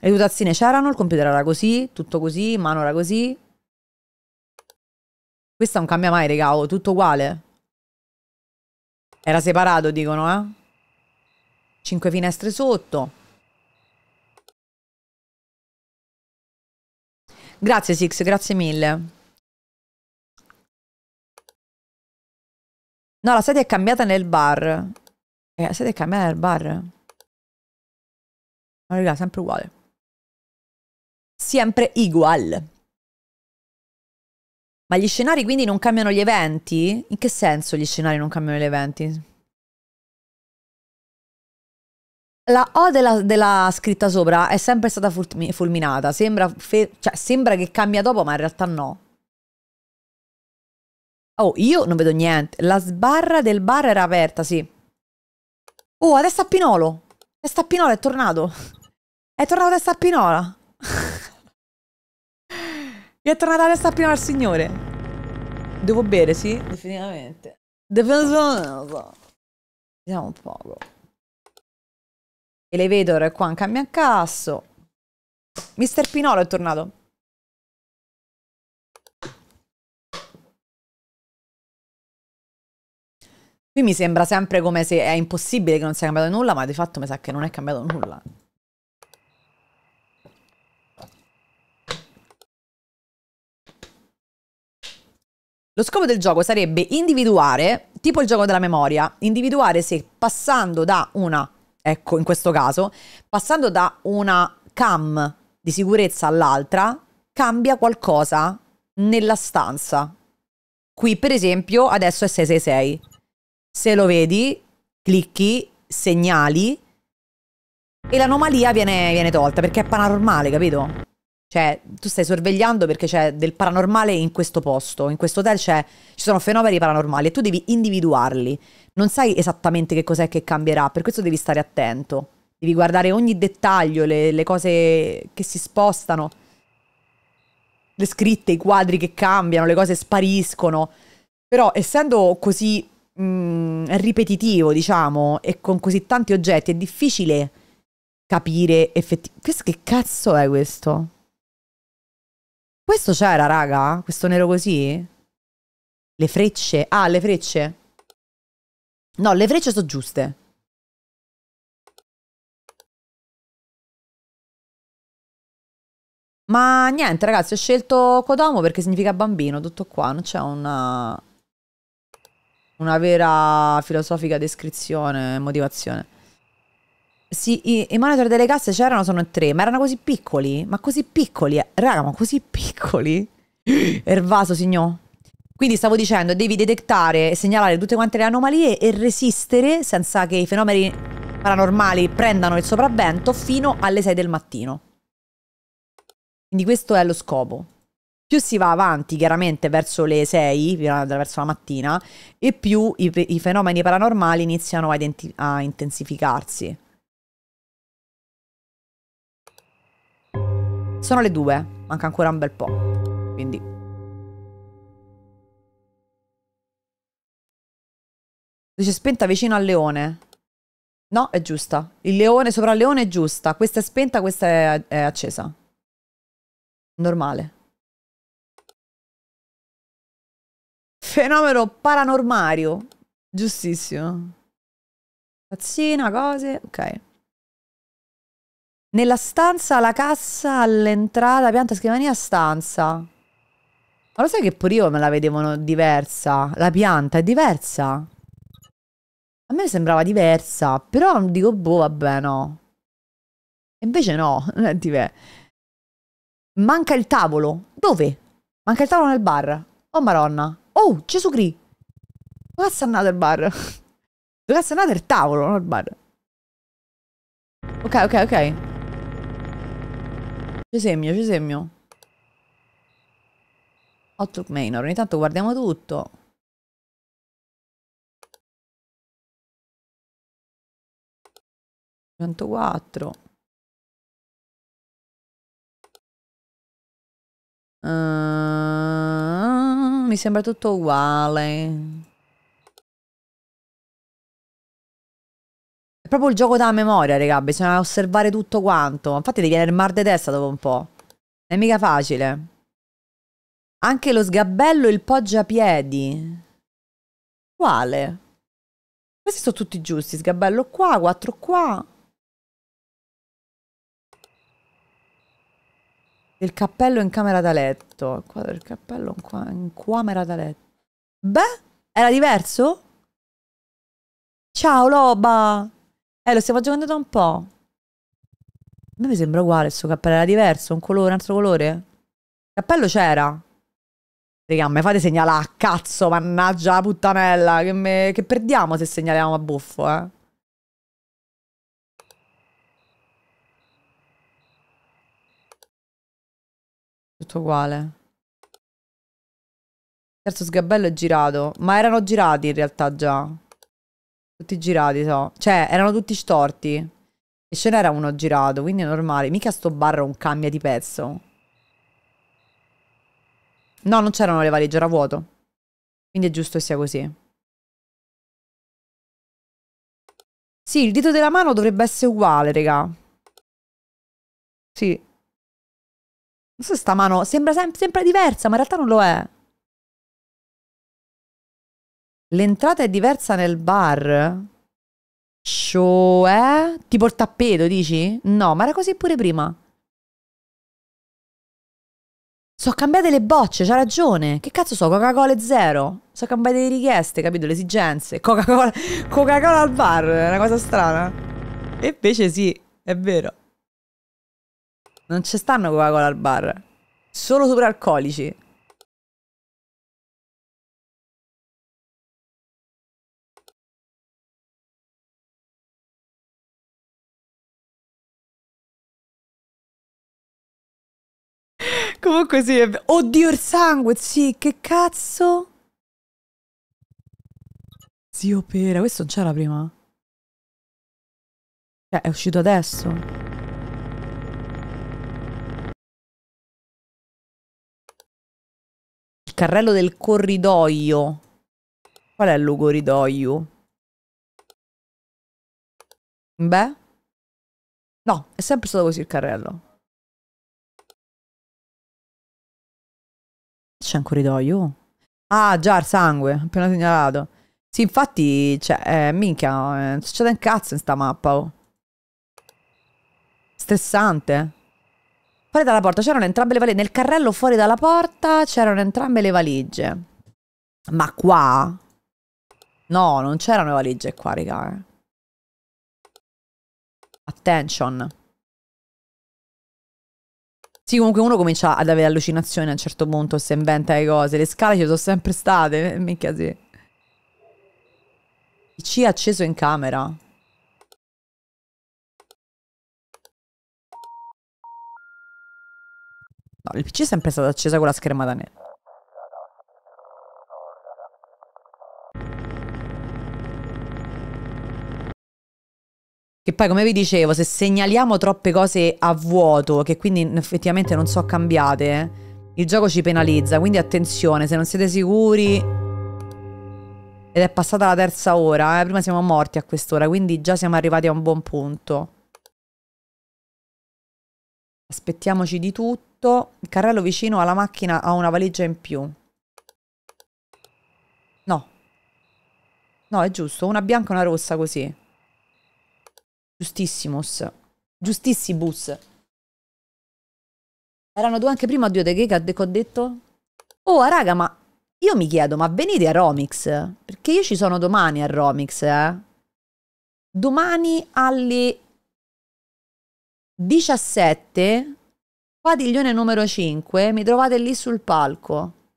Le due tazzine c'erano, il computer era così, tutto così, mano era così. Questa non cambia mai, raga, oh, tutto uguale.
Era separato, dicono, eh. 5 finestre sotto. Grazie Six, grazie mille. No, la sedia è cambiata nel bar. Eh, la sedia è cambiata nel bar. Ma raga, sempre uguale. Sempre ugual. Ma gli scenari quindi non cambiano gli eventi? In che senso gli scenari non cambiano gli eventi? La
O della, della, scritta sopra è sempre stata fulminata. Sembra, cioè, sembra, che cambia dopo, ma in realtà no. Oh, io non vedo niente. La sbarra del bar era aperta, sì. Oh, adesso a Pinolo. Testa a Pinola è tornato. È tornato testa a Pinola. Mi è tornata testa a Pinola il signore. Devo bere, sì? Definitivamente. Devo... Vediamo un poco.
Elevator è qua in casso. Mister Pinolo è tornato. Qui mi sembra sempre come se è impossibile che non sia cambiato nulla, ma di fatto mi sa che non è cambiato nulla. Lo scopo del gioco sarebbe individuare,
tipo il gioco della memoria, individuare se passando da una ecco, in questo caso, passando da una cam di sicurezza all'altra, cambia qualcosa nella stanza. Qui, per esempio, adesso è 666. Se lo vedi, clicchi, segnali e l'anomalia viene, viene tolta perché è paranormale, capito? Cioè, tu stai sorvegliando perché c'è del paranormale in questo posto, in questo hotel ci sono fenomeni paranormali e tu devi individuarli non sai esattamente che cos'è che cambierà, per questo devi stare attento, devi guardare ogni dettaglio, le, le cose che si spostano, le scritte, i quadri che cambiano, le cose spariscono. Però essendo così mh, mm, ripetitivo, diciamo, e con così tanti oggetti, è difficile capire effettivamente... Questo che cazzo è questo? Questo c'era, raga? Questo nero così? Le frecce? Ah, le frecce.
No, le frecce sono giuste. Ma niente ragazzi, ho scelto Kodomo perché significa bambino, tutto qua, non c'è una,
una vera filosofica descrizione, motivazione. Sì, i, i monitor delle casse c'erano, sono tre, ma erano così piccoli? Ma così piccoli? Eh, raga, ma così piccoli? Ervaso, signor? Quindi stavo dicendo, devi detectare e segnalare tutte quante le anomalie e resistere senza che i fenomeni paranormali prendano il sopravvento fino alle 6 del mattino. Quindi questo è lo scopo. Più si va avanti chiaramente verso le 6, verso la mattina, e più i, i fenomeni paranormali iniziano a, a intensificarsi.
Sono le 2, manca ancora un bel po'. Quindi
Dice spenta vicino al leone. No, è giusta. Il leone sopra il
leone è giusta. Questa è spenta, questa è, è accesa. Normale. Fenomeno paranormario. Giustissimo. Pazzina, cose. Ok.
Nella stanza, la cassa all'entrata, pianta scrivania, stanza. Ma lo sai che pure io me la vedevano diversa? La pianta è diversa? A me sembrava diversa, però dico, boh, vabbè, no. Invece no, non è Manca il tavolo. Dove? Manca il tavolo nel bar. Oh, maronna. Oh, Gesù Cristo. Dove cazzo è andato il bar? Dove cazzo è andato il tavolo, non il bar? Ok, ok, ok. Ci semio, ci semio.
Hot Main, ogni tanto guardiamo tutto. 104. Uh, ah, mi sembra tutto uguale.
È proprio il gioco da memoria, raga. Bisogna osservare tutto quanto. Infatti devi viene il mar di testa dopo un po'. Non è mica facile. Anche lo sgabello e il poggiapiedi. Quale? Questi sono tutti giusti. Sgabello qua, quattro qua. Il cappello in camera da letto. Il quadro del cappello in, camera da letto. Beh, era diverso? Ciao Loba! Eh, lo stiamo giocando da un po'. A me mi sembra uguale il suo cappello. Era diverso? Un colore, un altro colore? Il cappello c'era. Raga, mi fate segnalare a ah, cazzo, mannaggia la puttanella, che,
me... che perdiamo se segnaliamo a buffo, eh. Tutto uguale. Terzo sgabello è girato. Ma erano girati in realtà
già. Tutti girati, so. Cioè, erano tutti storti. E ce n'era uno girato, quindi è normale. Mica sto barro un cambia di pezzo.
No, non c'erano le valigie, era vuoto. Quindi è giusto che sia così. Sì, il dito della mano dovrebbe essere uguale, raga. Sì. Non so se sta mano sembra sem sempre diversa, ma in realtà non lo è. L'entrata
è diversa nel bar? Cioè? Tipo il tappeto, dici? No, ma era così pure prima. Sono cambiate le bocce, c'ha ragione. Che cazzo so, Coca-Cola è zero. Sono cambiate le richieste, capito? Le esigenze. Coca-Cola Coca al bar, è una cosa strana. E invece sì,
è vero. Non ci stanno Coca-Cola al bar. Solo superalcolici. Comunque sì, è... oddio il sangue, sì, che cazzo? Zio Pera, questo non c'era prima? Cioè, è uscito adesso? Carrello del corridoio. Qual è il corridoio? Beh. No, è sempre stato così il carrello. C'è un corridoio? Ah, già il sangue, appena segnalato. Sì,
infatti, cioè, eh, minchia, eh, succede un cazzo in sta mappa, oh. Stressante. Fuori dalla porta c'erano entrambe le valigie. Nel carrello fuori dalla porta c'erano entrambe le valigie. Ma qua?
No, non c'erano le valigie qua, raga. Eh. Attention. Sì, comunque uno comincia ad avere allucinazioni a un
certo punto se inventa le cose. Le scale ci sono sempre state, eh, mica sì.
PC acceso in camera. No, il PC è sempre stato acceso con la schermata nera.
Che poi, come vi dicevo, se segnaliamo troppe cose a vuoto, che quindi effettivamente non so cambiate, eh, il gioco ci penalizza. Quindi attenzione, se non siete sicuri. Ed è passata la terza ora, eh? prima siamo morti a quest'ora, quindi già siamo arrivati a un buon punto. Aspettiamoci di tutto sotto, il carrello vicino alla macchina ha una valigia in più. No. No, è giusto, una bianca e una rossa così. Giustissimus. Giustissibus. Erano due anche prima, due di che, che ho detto? Oh, raga, ma io mi chiedo, ma venite a Romix? Perché io ci sono domani a Romix, eh? Domani alle 17 Padiglione numero 5, mi trovate lì sul palco.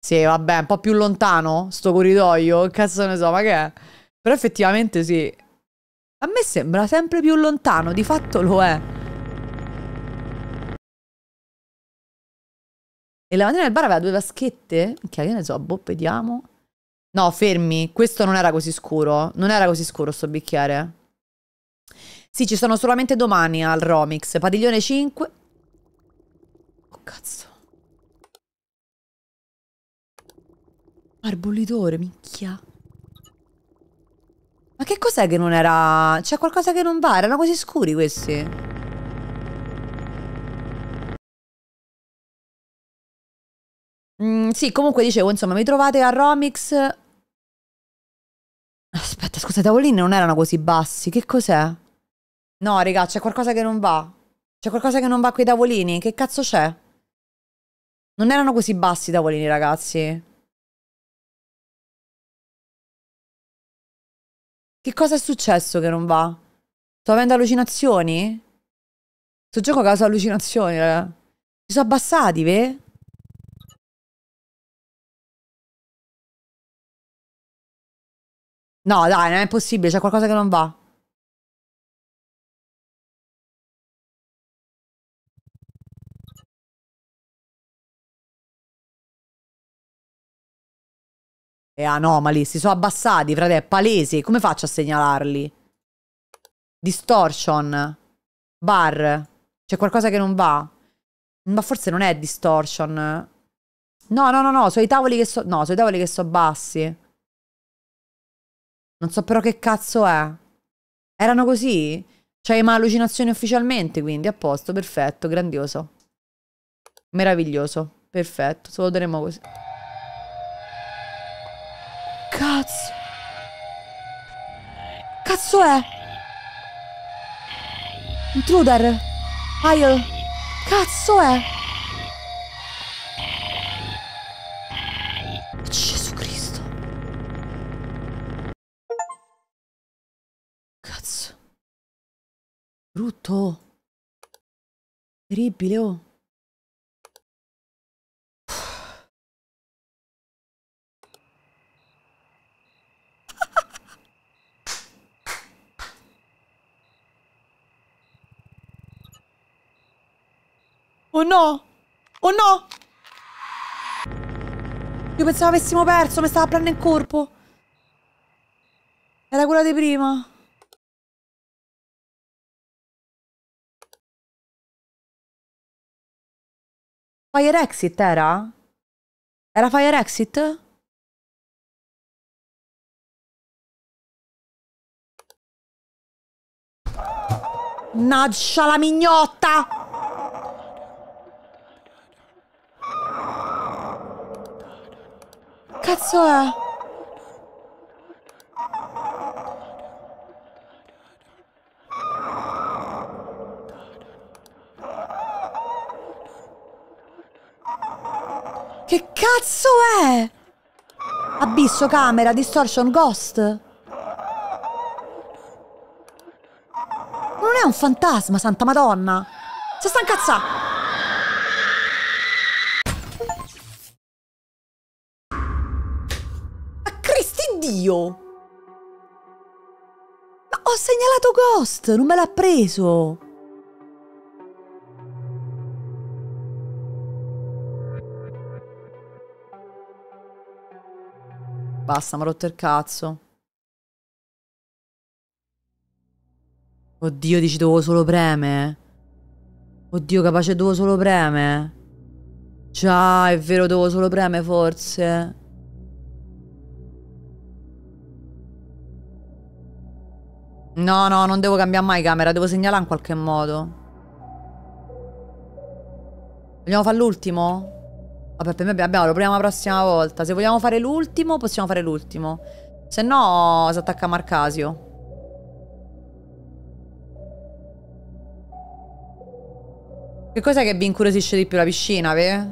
Sì, vabbè, un po' più lontano sto corridoio, cazzo ne so, ma che è? Però effettivamente sì. A me sembra sempre più lontano, di fatto lo è. E la mattina del bar aveva due vaschette? Che io ne so, boh, vediamo. No, fermi, questo non era così scuro. Non era così scuro sto bicchiere. Sì, ci sono solamente domani al Romix. Padiglione 5. Oh, cazzo. Arbollitore, minchia. Ma che cos'è che non era... C'è qualcosa che non va? Erano così scuri questi.
Mm, sì, comunque dicevo, insomma, mi trovate a Romix... Aspetta, scusa, i tavolini non erano così bassi. Che cos'è?
No, raga, c'è qualcosa che non va. C'è qualcosa che non va qui ai tavolini. Che cazzo c'è?
Non erano così bassi i tavolini, ragazzi. Che cosa è successo che non va? Sto avendo allucinazioni? Sto gioco causa allucinazioni, raga. Si sono abbassati, ve? No, dai, non è possibile, c'è qualcosa che non va. anomali, si sono abbassati, frate, è palese. Come faccio a segnalarli? Distortion.
Bar. C'è qualcosa che non va? Ma forse non è distortion. No, no, no, no, sono i tavoli che so... No, sono i tavoli che so bassi. Non so però che cazzo è. Erano così? C'hai ma allucinazioni ufficialmente, quindi a posto, perfetto, grandioso. Meraviglioso, perfetto, solo lo così. Cazzo. Cazzo è? Intruder. Ail. Cazzo è?
Gesù Cristo. Cazzo. Brutto. Terribile, oh.
Oh no! Oh no! Io pensavo avessimo perso, mi stava prendendo in corpo.
Era quella di prima. Fire Exit era? Era Fire Exit? Naggia la mignotta! cazzo è?
Che cazzo è? Abisso, camera, distortion, ghost. Non è un fantasma, santa madonna. Si sta incazzando. Dio! Ma ho segnalato Ghost, non me l'ha preso! Basta, mi ha rotto il cazzo. Oddio, dici dovevo solo preme? Oddio, capace dovevo solo preme? Già, è vero, dovevo solo preme, forse. No, no, non devo cambiare mai camera, devo segnalare in qualche modo. Vogliamo fare l'ultimo? Vabbè, per me abbiamo, lo proviamo la prossima volta. Se vogliamo fare l'ultimo, possiamo fare l'ultimo. Se no, si attacca Marcasio. Che cos'è che vi incuriosisce di più la piscina, ve?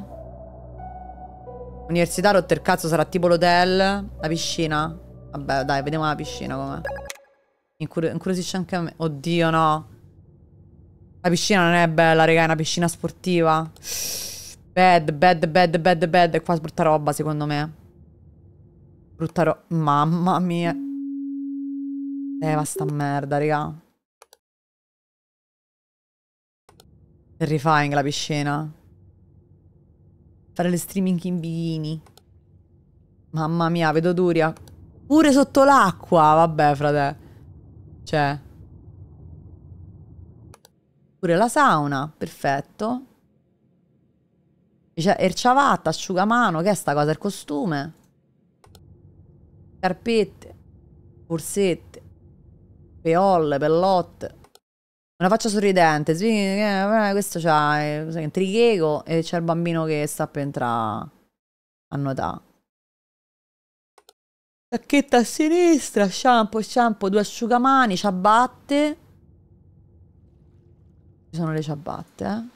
Università, rotter cazzo, sarà tipo l'hotel. La piscina? Vabbè, dai, vediamo la piscina com'è. Incur- incuriosisce anche a me. Oddio, no. La piscina non è bella, raga, è una piscina sportiva. Bad, bad, bad, bad, bad. Qua brutta roba, secondo me. Brutta roba. Mamma mia. Eh, ma sta merda, raga. Terrifying la piscina. Fare le streaming in bikini. Mamma mia, vedo Duria. Pure sotto l'acqua. Vabbè, frate. Cioè. Pure la sauna, perfetto. C'è erciavatta, asciugamano, che è sta cosa? Il costume. Carpette, borsette, peolle, pellotte. Una faccia sorridente, sì, questo c'ha eh, intrighego e c'è il bambino che sta per entrare a nuotare. Tacchetta a sinistra, shampoo, shampoo, due asciugamani, ciabatte. Ci sono le ciabatte, eh.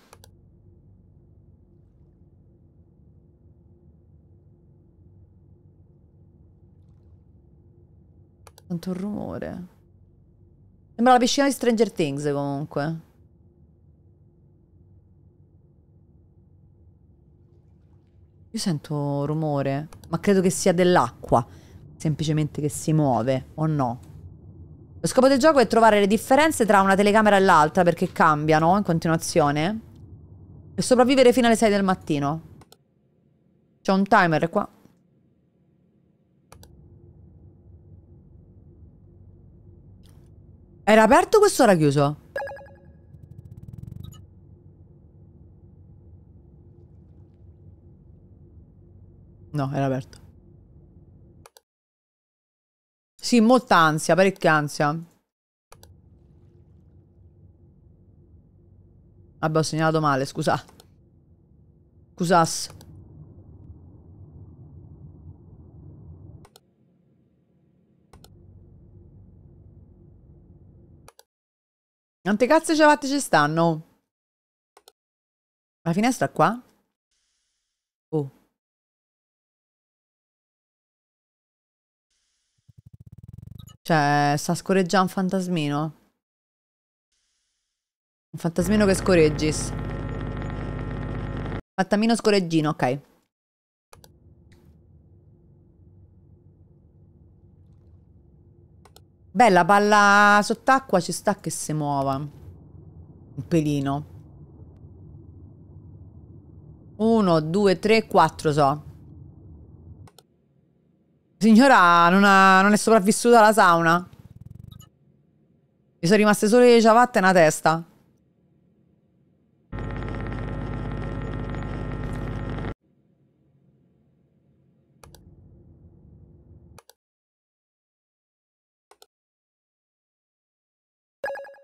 Quanto rumore. Sembra la piscina di Stranger Things comunque. Io sento rumore, ma credo che sia dell'acqua semplicemente che si muove o no. Lo scopo del gioco è trovare le differenze tra una telecamera e l'altra perché cambiano in continuazione. E sopravvivere fino alle 6 del mattino. C'è un timer qua. Era aperto o questo era chiuso?
No, era aperto.
Sì, molta ansia, parecchia ansia. Vabbè, ho segnalato male, scusa. Scusas.
Quante cazzo ciabatte ci stanno? La finestra qua? Cioè, sta scorreggiando un fantasmino.
Un fantasmino che scorreggis. Fantamino scorreggino, ok. Bella palla sott'acqua ci sta che si muova. Un pelino. Uno, due, tre, quattro so. Signora, non, ha, non è sopravvissuta alla sauna? Mi sono rimaste solo le ciabatte e una testa.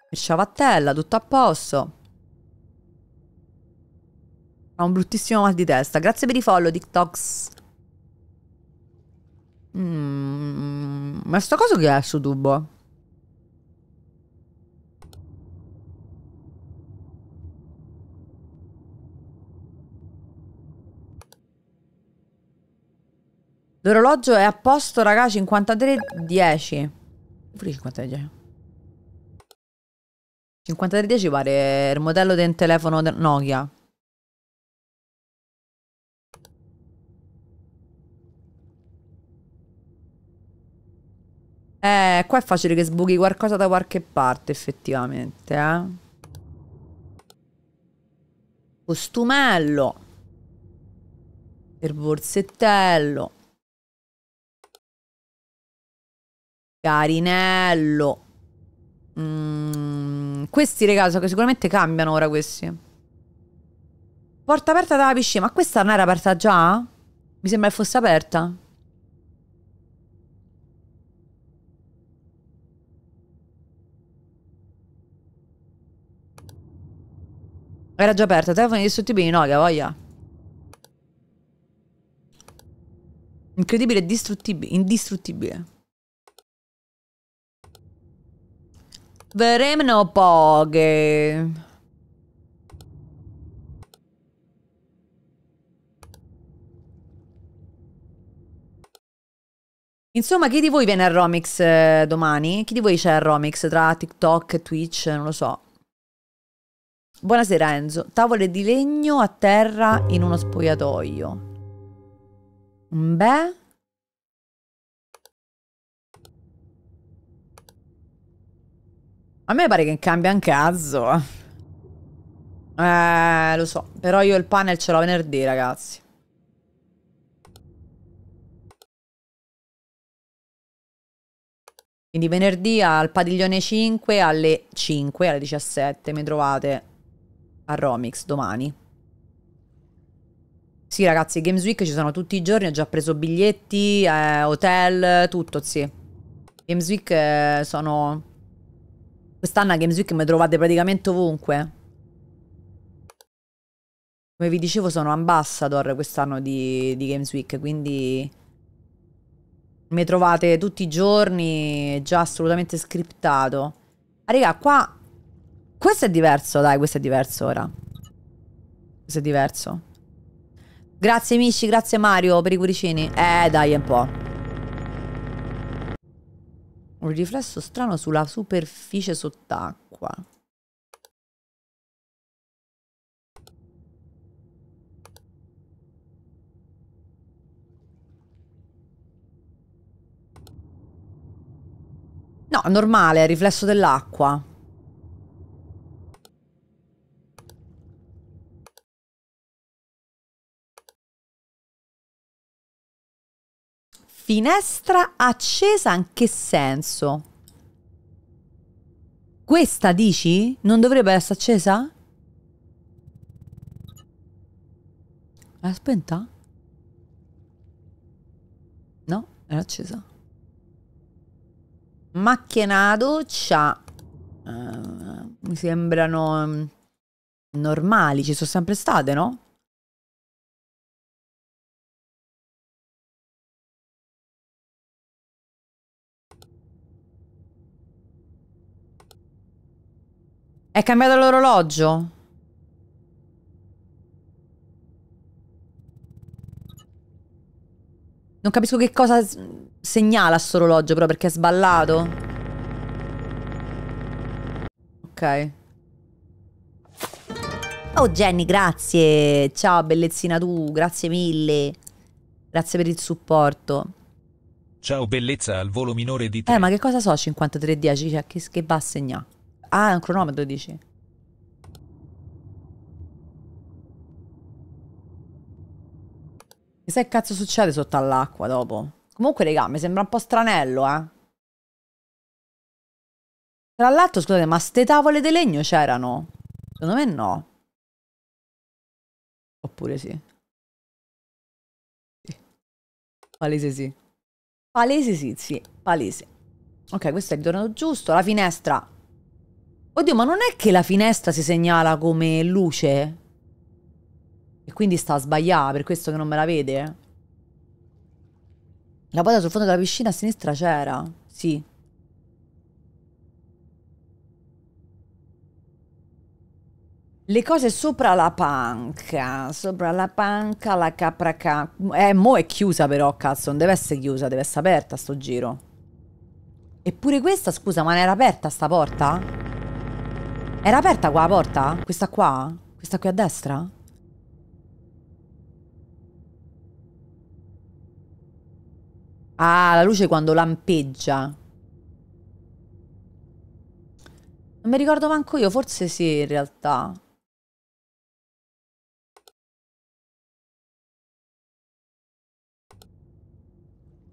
Sciavattella, tutto a posto. Ha un bruttissimo mal di
testa. Grazie per i follow, TikToks. Mm, ma sta cosa che è su tubo? L'orologio è a posto, raga, 53-10. 53-10. 53-10 pare il modello del telefono Nokia. Eh, qua è facile che sbuchi qualcosa da qualche parte, effettivamente, eh. Costumello.
Per borsettello. Carinello. Mm, questi,
raga, che sicuramente cambiano ora questi. Porta aperta dalla piscina. Ma questa non era aperta già? Mi sembra che fosse aperta. Era già aperta, telefono di distruttibili, no, che voglia. Incredibile, distruttibile, indistruttibile. Veremno poche.
Insomma, chi di voi
viene a Romix eh, domani? Chi di voi c'è a Romix tra TikTok e Twitch? Non lo so. Buonasera Enzo, tavole di legno a terra in uno spogliatoio. Beh. A me pare che cambia un cazzo. Eh. eh, lo so, però io il panel ce l'ho venerdì, ragazzi. Quindi venerdì al padiglione 5 alle 5, alle 17 mi trovate a Romix domani. Sì ragazzi, Games Week ci sono tutti i giorni, ho già preso biglietti, eh, hotel, tutto, sì. Games Week eh, sono... Quest'anno a Games Week mi trovate praticamente ovunque. Come vi dicevo sono ambassador quest'anno di, di Games Week, quindi... Mi trovate tutti i giorni, già assolutamente scriptato. Ah, raga, qua questo è diverso, dai, questo è diverso ora. Questo è diverso. Grazie amici, grazie Mario per i cuoricini. Eh, dai, è un po'. Un riflesso strano sulla superficie sott'acqua. No, normale, riflesso dell'acqua.
Finestra accesa
in che senso? Questa dici? Non dovrebbe essere accesa? È spenta? No, era accesa. Macchina a doccia. Uh, mi
sembrano um, normali, ci sono sempre state, no?
È cambiato l'orologio? Non capisco che cosa segnala sto orologio però perché è sballato. Ok. Oh Jenny, grazie. Ciao bellezzina tu, grazie mille. Grazie per il supporto.
Ciao bellezza al
volo minore di te. Eh, ma che cosa so 5310? Cioè, che, che va a segnare? Ah, è un cronometro, dici? Chissà che cazzo succede sotto all'acqua dopo. Comunque, raga, mi sembra un po' stranello,
eh. Tra l'altro, scusate, ma ste tavole di legno c'erano? Secondo me no. Oppure sì. sì. Palese sì. Palese sì, sì,
palese. Ok, questo è il ritornato giusto. La finestra Oddio, ma non è che la finestra si segnala come luce? E quindi sta a sbagliare, per questo che non me la vede? La porta sul fondo della piscina a sinistra c'era, sì. Le cose sopra la panca, sopra la panca, la capra ca... Eh, mo è chiusa però, cazzo, non deve essere chiusa, deve essere aperta sto giro. Eppure questa, scusa, ma non era aperta sta porta? Era aperta qua la porta? Questa qua? Questa qui a destra? Ah, la luce quando lampeggia.
Non mi ricordo manco io, forse sì in realtà.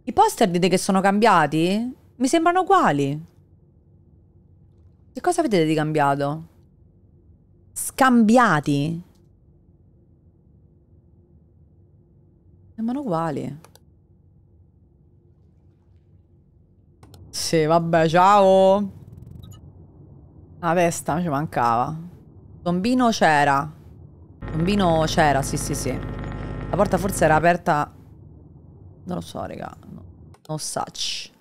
I poster dite che sono cambiati?
Mi sembrano uguali. Che cosa avete di cambiato? Scambiati? Sembrano uguali. Sì, vabbè, ciao. La testa ci mancava. Tombino c'era. Tombino c'era, sì, sì, sì. La porta forse era aperta... Non lo so, raga. No. No such.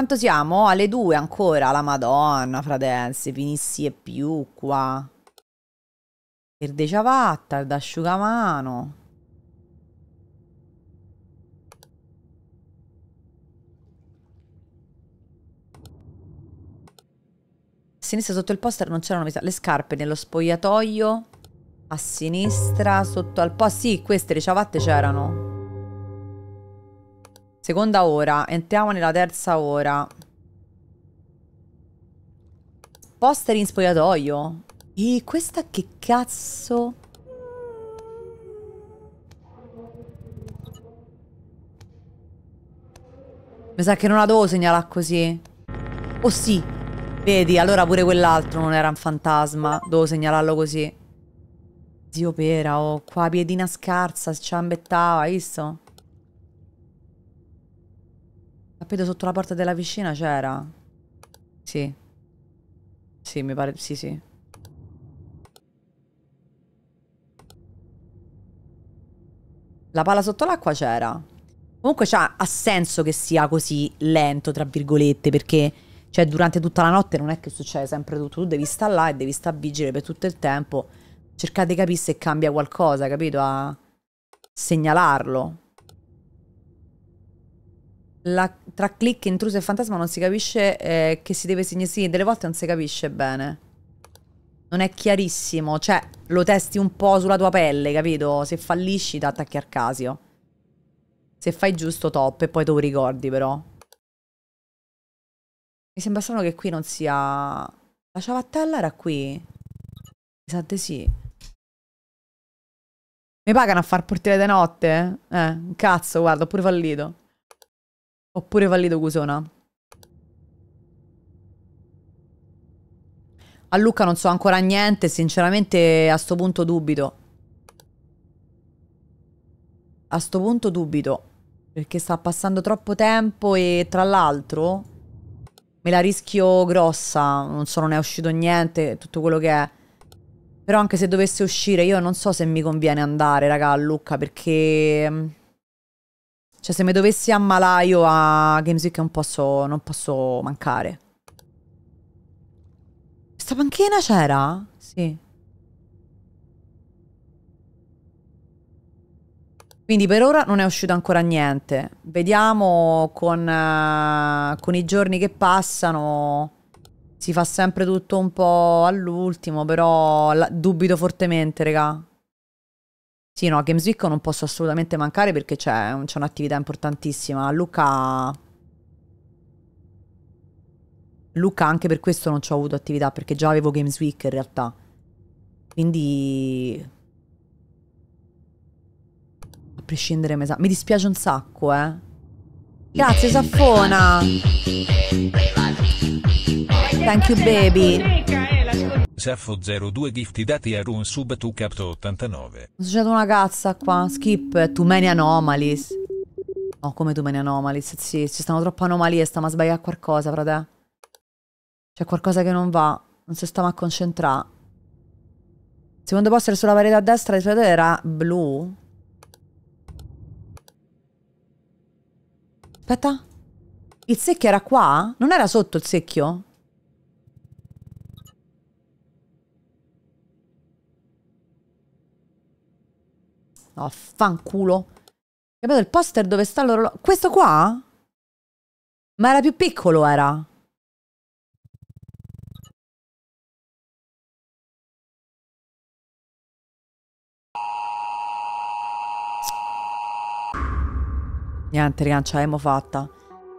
Quanto siamo? Alle due ancora, la madonna, fratelli, finissi e più qua. Verde ciabatta, d'asciugamano. A sinistra sotto il poster non c'erano le scarpe nello spogliatoio. A sinistra sotto al poster. Sì, queste le ciabatte c'erano. Seconda ora, entriamo nella terza ora. Poster in spogliatoio. E questa che cazzo... Mi sa che non la devo segnalare così. Oh sì, vedi, allora pure quell'altro non era un fantasma. Devo segnalarlo così. Zio Pera, oh, qua piedina scarsa, ci ambettava, hai visto? Tappeto sotto la porta della piscina c'era? Sì. Sì, mi pare... Sì, sì. La pala sotto l'acqua c'era. Comunque cioè, ha senso che sia così lento, tra virgolette, perché cioè, durante tutta la notte non è che succede sempre tutto. Tu devi stare là e devi stare vigile per tutto il tempo. Cercate di capire se cambia qualcosa, capito? A segnalarlo. La, tra click, intruso e fantasma non si capisce eh, che si deve segnare. Sì, delle volte non si capisce bene. Non è chiarissimo, cioè lo testi un po' sulla tua pelle, capito? Se fallisci ti attacchi al casio. Se fai giusto top e poi te lo ricordi però. Mi sembra strano che qui non sia... La ciabattella era qui? Mi sa di sì. Mi pagano a far portiere di notte? Eh, un cazzo, guarda, ho pure fallito. Oppure fallito Cusona. A Lucca non so ancora niente, sinceramente a sto punto dubito. A sto punto dubito, perché sta passando troppo tempo e tra l'altro me la rischio grossa, non so, non è uscito niente, tutto quello che è. Però anche se dovesse uscire, io non so se mi conviene andare, raga, a Lucca, perché mm, cioè se mi dovessi ammalare io a Games Week non posso, non posso mancare. Questa panchina c'era? Sì. Quindi per ora non è uscito ancora niente. Vediamo con, uh, con i giorni che passano. Si fa sempre tutto un po' all'ultimo, però dubito fortemente, raga. Sì, no, a Games Week non posso assolutamente mancare perché c'è un'attività importantissima. Luca... Luca, anche per questo non ci ho avuto attività, perché già avevo Games Week in realtà. Quindi... A prescindere, mi, mi dispiace un sacco, eh.
Grazie, Saffona.
Thank you, baby. Thank you, baby.
Saffo 02 gifti dati a Run Sub 2 Capto 89. Ho
successo una cazza qua. Skip Too Many Anomalies. No, come Too Many Anomalies? Sì, ci stanno troppe anomalie. Stiamo a sbagliare qualcosa, frate. C'è qualcosa che non va. Non si stiamo a concentrare. Secondo posto sulla parete a destra di solito era blu. Aspetta. Il secchio era qua? Non era sotto il secchio? Vaffanculo. Capito? Il poster dove sta l'orologio. Questo qua?
Ma era più piccolo, era. Niente, raga, l'abbiamo fatta.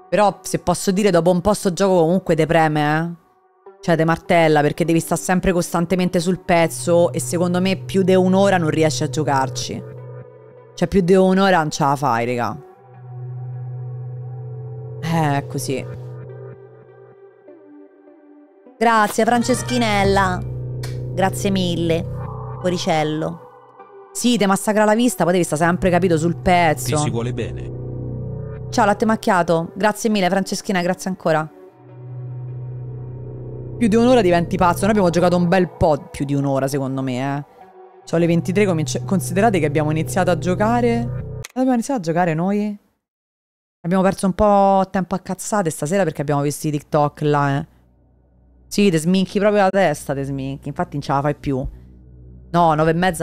Però, se posso dire, dopo un po' sto gioco comunque te preme, eh. Cioè, te martella, perché devi stare sempre costantemente sul pezzo e secondo me più di un'ora non riesci a giocarci. Cioè più di un'ora non ce la fai, raga. Eh, così. Grazie Franceschinella. Grazie mille. Coricello. Sì, te massacra la vista, poi devi stare sempre capito sul pezzo. Ti si vuole bene. Ciao, latte macchiato. Grazie mille, Franceschina, grazie ancora. Più di un'ora diventi pazzo. Noi abbiamo giocato un bel po' più di un'ora, secondo me, eh. Cioè alle 23 cominci... Considerate che abbiamo iniziato a giocare... Abbiamo iniziato a giocare noi? Abbiamo perso un po' tempo a cazzate stasera perché abbiamo visto i TikTok là, eh. Sì, te sminchi proprio la testa, te sminchi. Infatti non ce la fai più. No, 9 e mezza